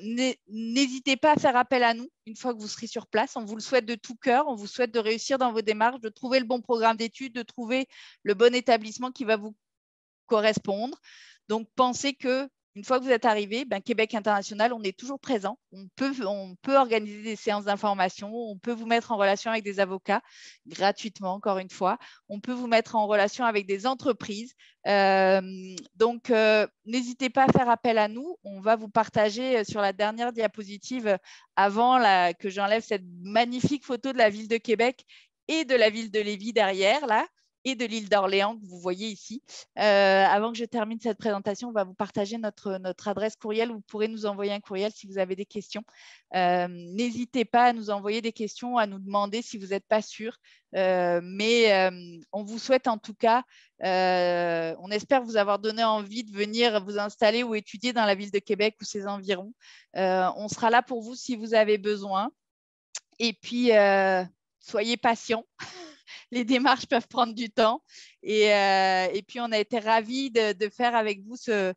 n'hésitez pas à faire appel à nous une fois que vous serez sur place. On vous le souhaite de tout cœur. On vous souhaite de réussir dans vos démarches, de trouver le bon programme d'études, de trouver le bon établissement qui va vous correspondre. Donc, pensez que une fois que vous êtes arrivé, ben, Québec International, on est toujours présent. On peut, organiser des séances d'information, on peut vous mettre en relation avec des avocats gratuitement, encore une fois. On peut vous mettre en relation avec des entreprises. Euh, donc, euh, n'hésitez pas à faire appel à nous. On va vous partager euh, sur la dernière diapositive avant que j'enlève cette magnifique photo de la ville de Québec et de la ville de Lévis derrière, là et de l'île d'Orléans que vous voyez ici. Euh, avant que je termine cette présentation, on va vous partager notre, adresse courriel. Vous pourrez nous envoyer un courriel si vous avez des questions. Euh, n'hésitez pas à nous envoyer des questions, à nous demander si vous n'êtes pas sûr. Euh, mais on vous souhaite en tout cas, on espère vous avoir donné envie de venir vous installer ou étudier dans la ville de Québec ou ses environs. on sera là pour vous si vous avez besoin. Et puis, soyez patients. les démarches peuvent prendre du temps. Et, euh, puis, on a été ravis de, faire avec vous ce,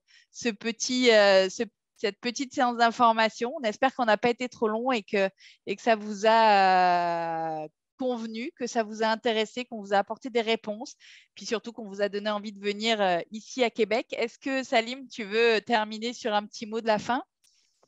petit, euh, cette petite séance d'information. On espère qu'on n'a pas été trop long et que, et que ça vous a euh, convenu, que ça vous a intéressé, qu'on vous a apporté des réponses, puis surtout qu'on vous a donné envie de venir ici à Québec. Est-ce que Salim, tu veux terminer sur un petit mot de la fin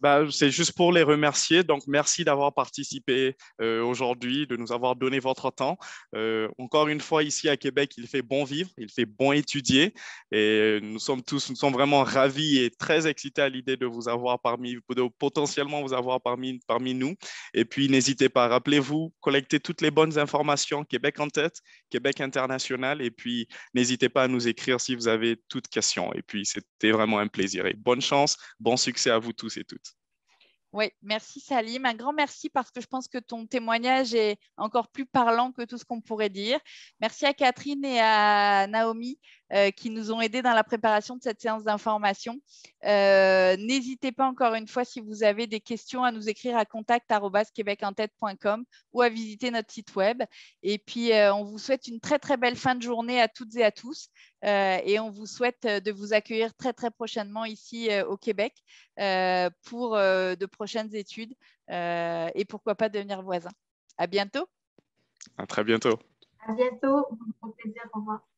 bah, c'est juste pour les remercier. Donc, merci d'avoir participé euh, aujourd'hui, de nous avoir donné votre temps. Euh, encore une fois, ici à Québec, il fait bon vivre, il fait bon étudier. Et euh, nous sommes tous, nous sommes vraiment ravis et très excités à l'idée de vous avoir parmi, potentiellement vous avoir parmi, parmi nous. Et puis, n'hésitez pas, rappelez-vous, collectez toutes les bonnes informations, Québec en tête, Québec international. Et puis, n'hésitez pas à nous écrire si vous avez toute question. Et puis, c'était vraiment un plaisir. Et bonne chance, bon succès à vous tous et toutes. Oui, merci Salim. Un grand merci parce que je pense que ton témoignage est encore plus parlant que tout ce qu'on pourrait dire. Merci à Catherine et à Naomi euh, qui nous ont aidés dans la préparation de cette séance d'information. Euh, n'hésitez pas encore une fois, si vous avez des questions, à nous écrire à contact.quebec-en-tête.com ou à visiter notre site web. Et puis, euh, on vous souhaite une très, très belle fin de journée à toutes et à tous. et on vous souhaite de vous accueillir très, très prochainement ici au Québec pour de prochaines études et pourquoi pas devenir voisin. À bientôt. À très bientôt. À bientôt. Au plaisir. Au revoir.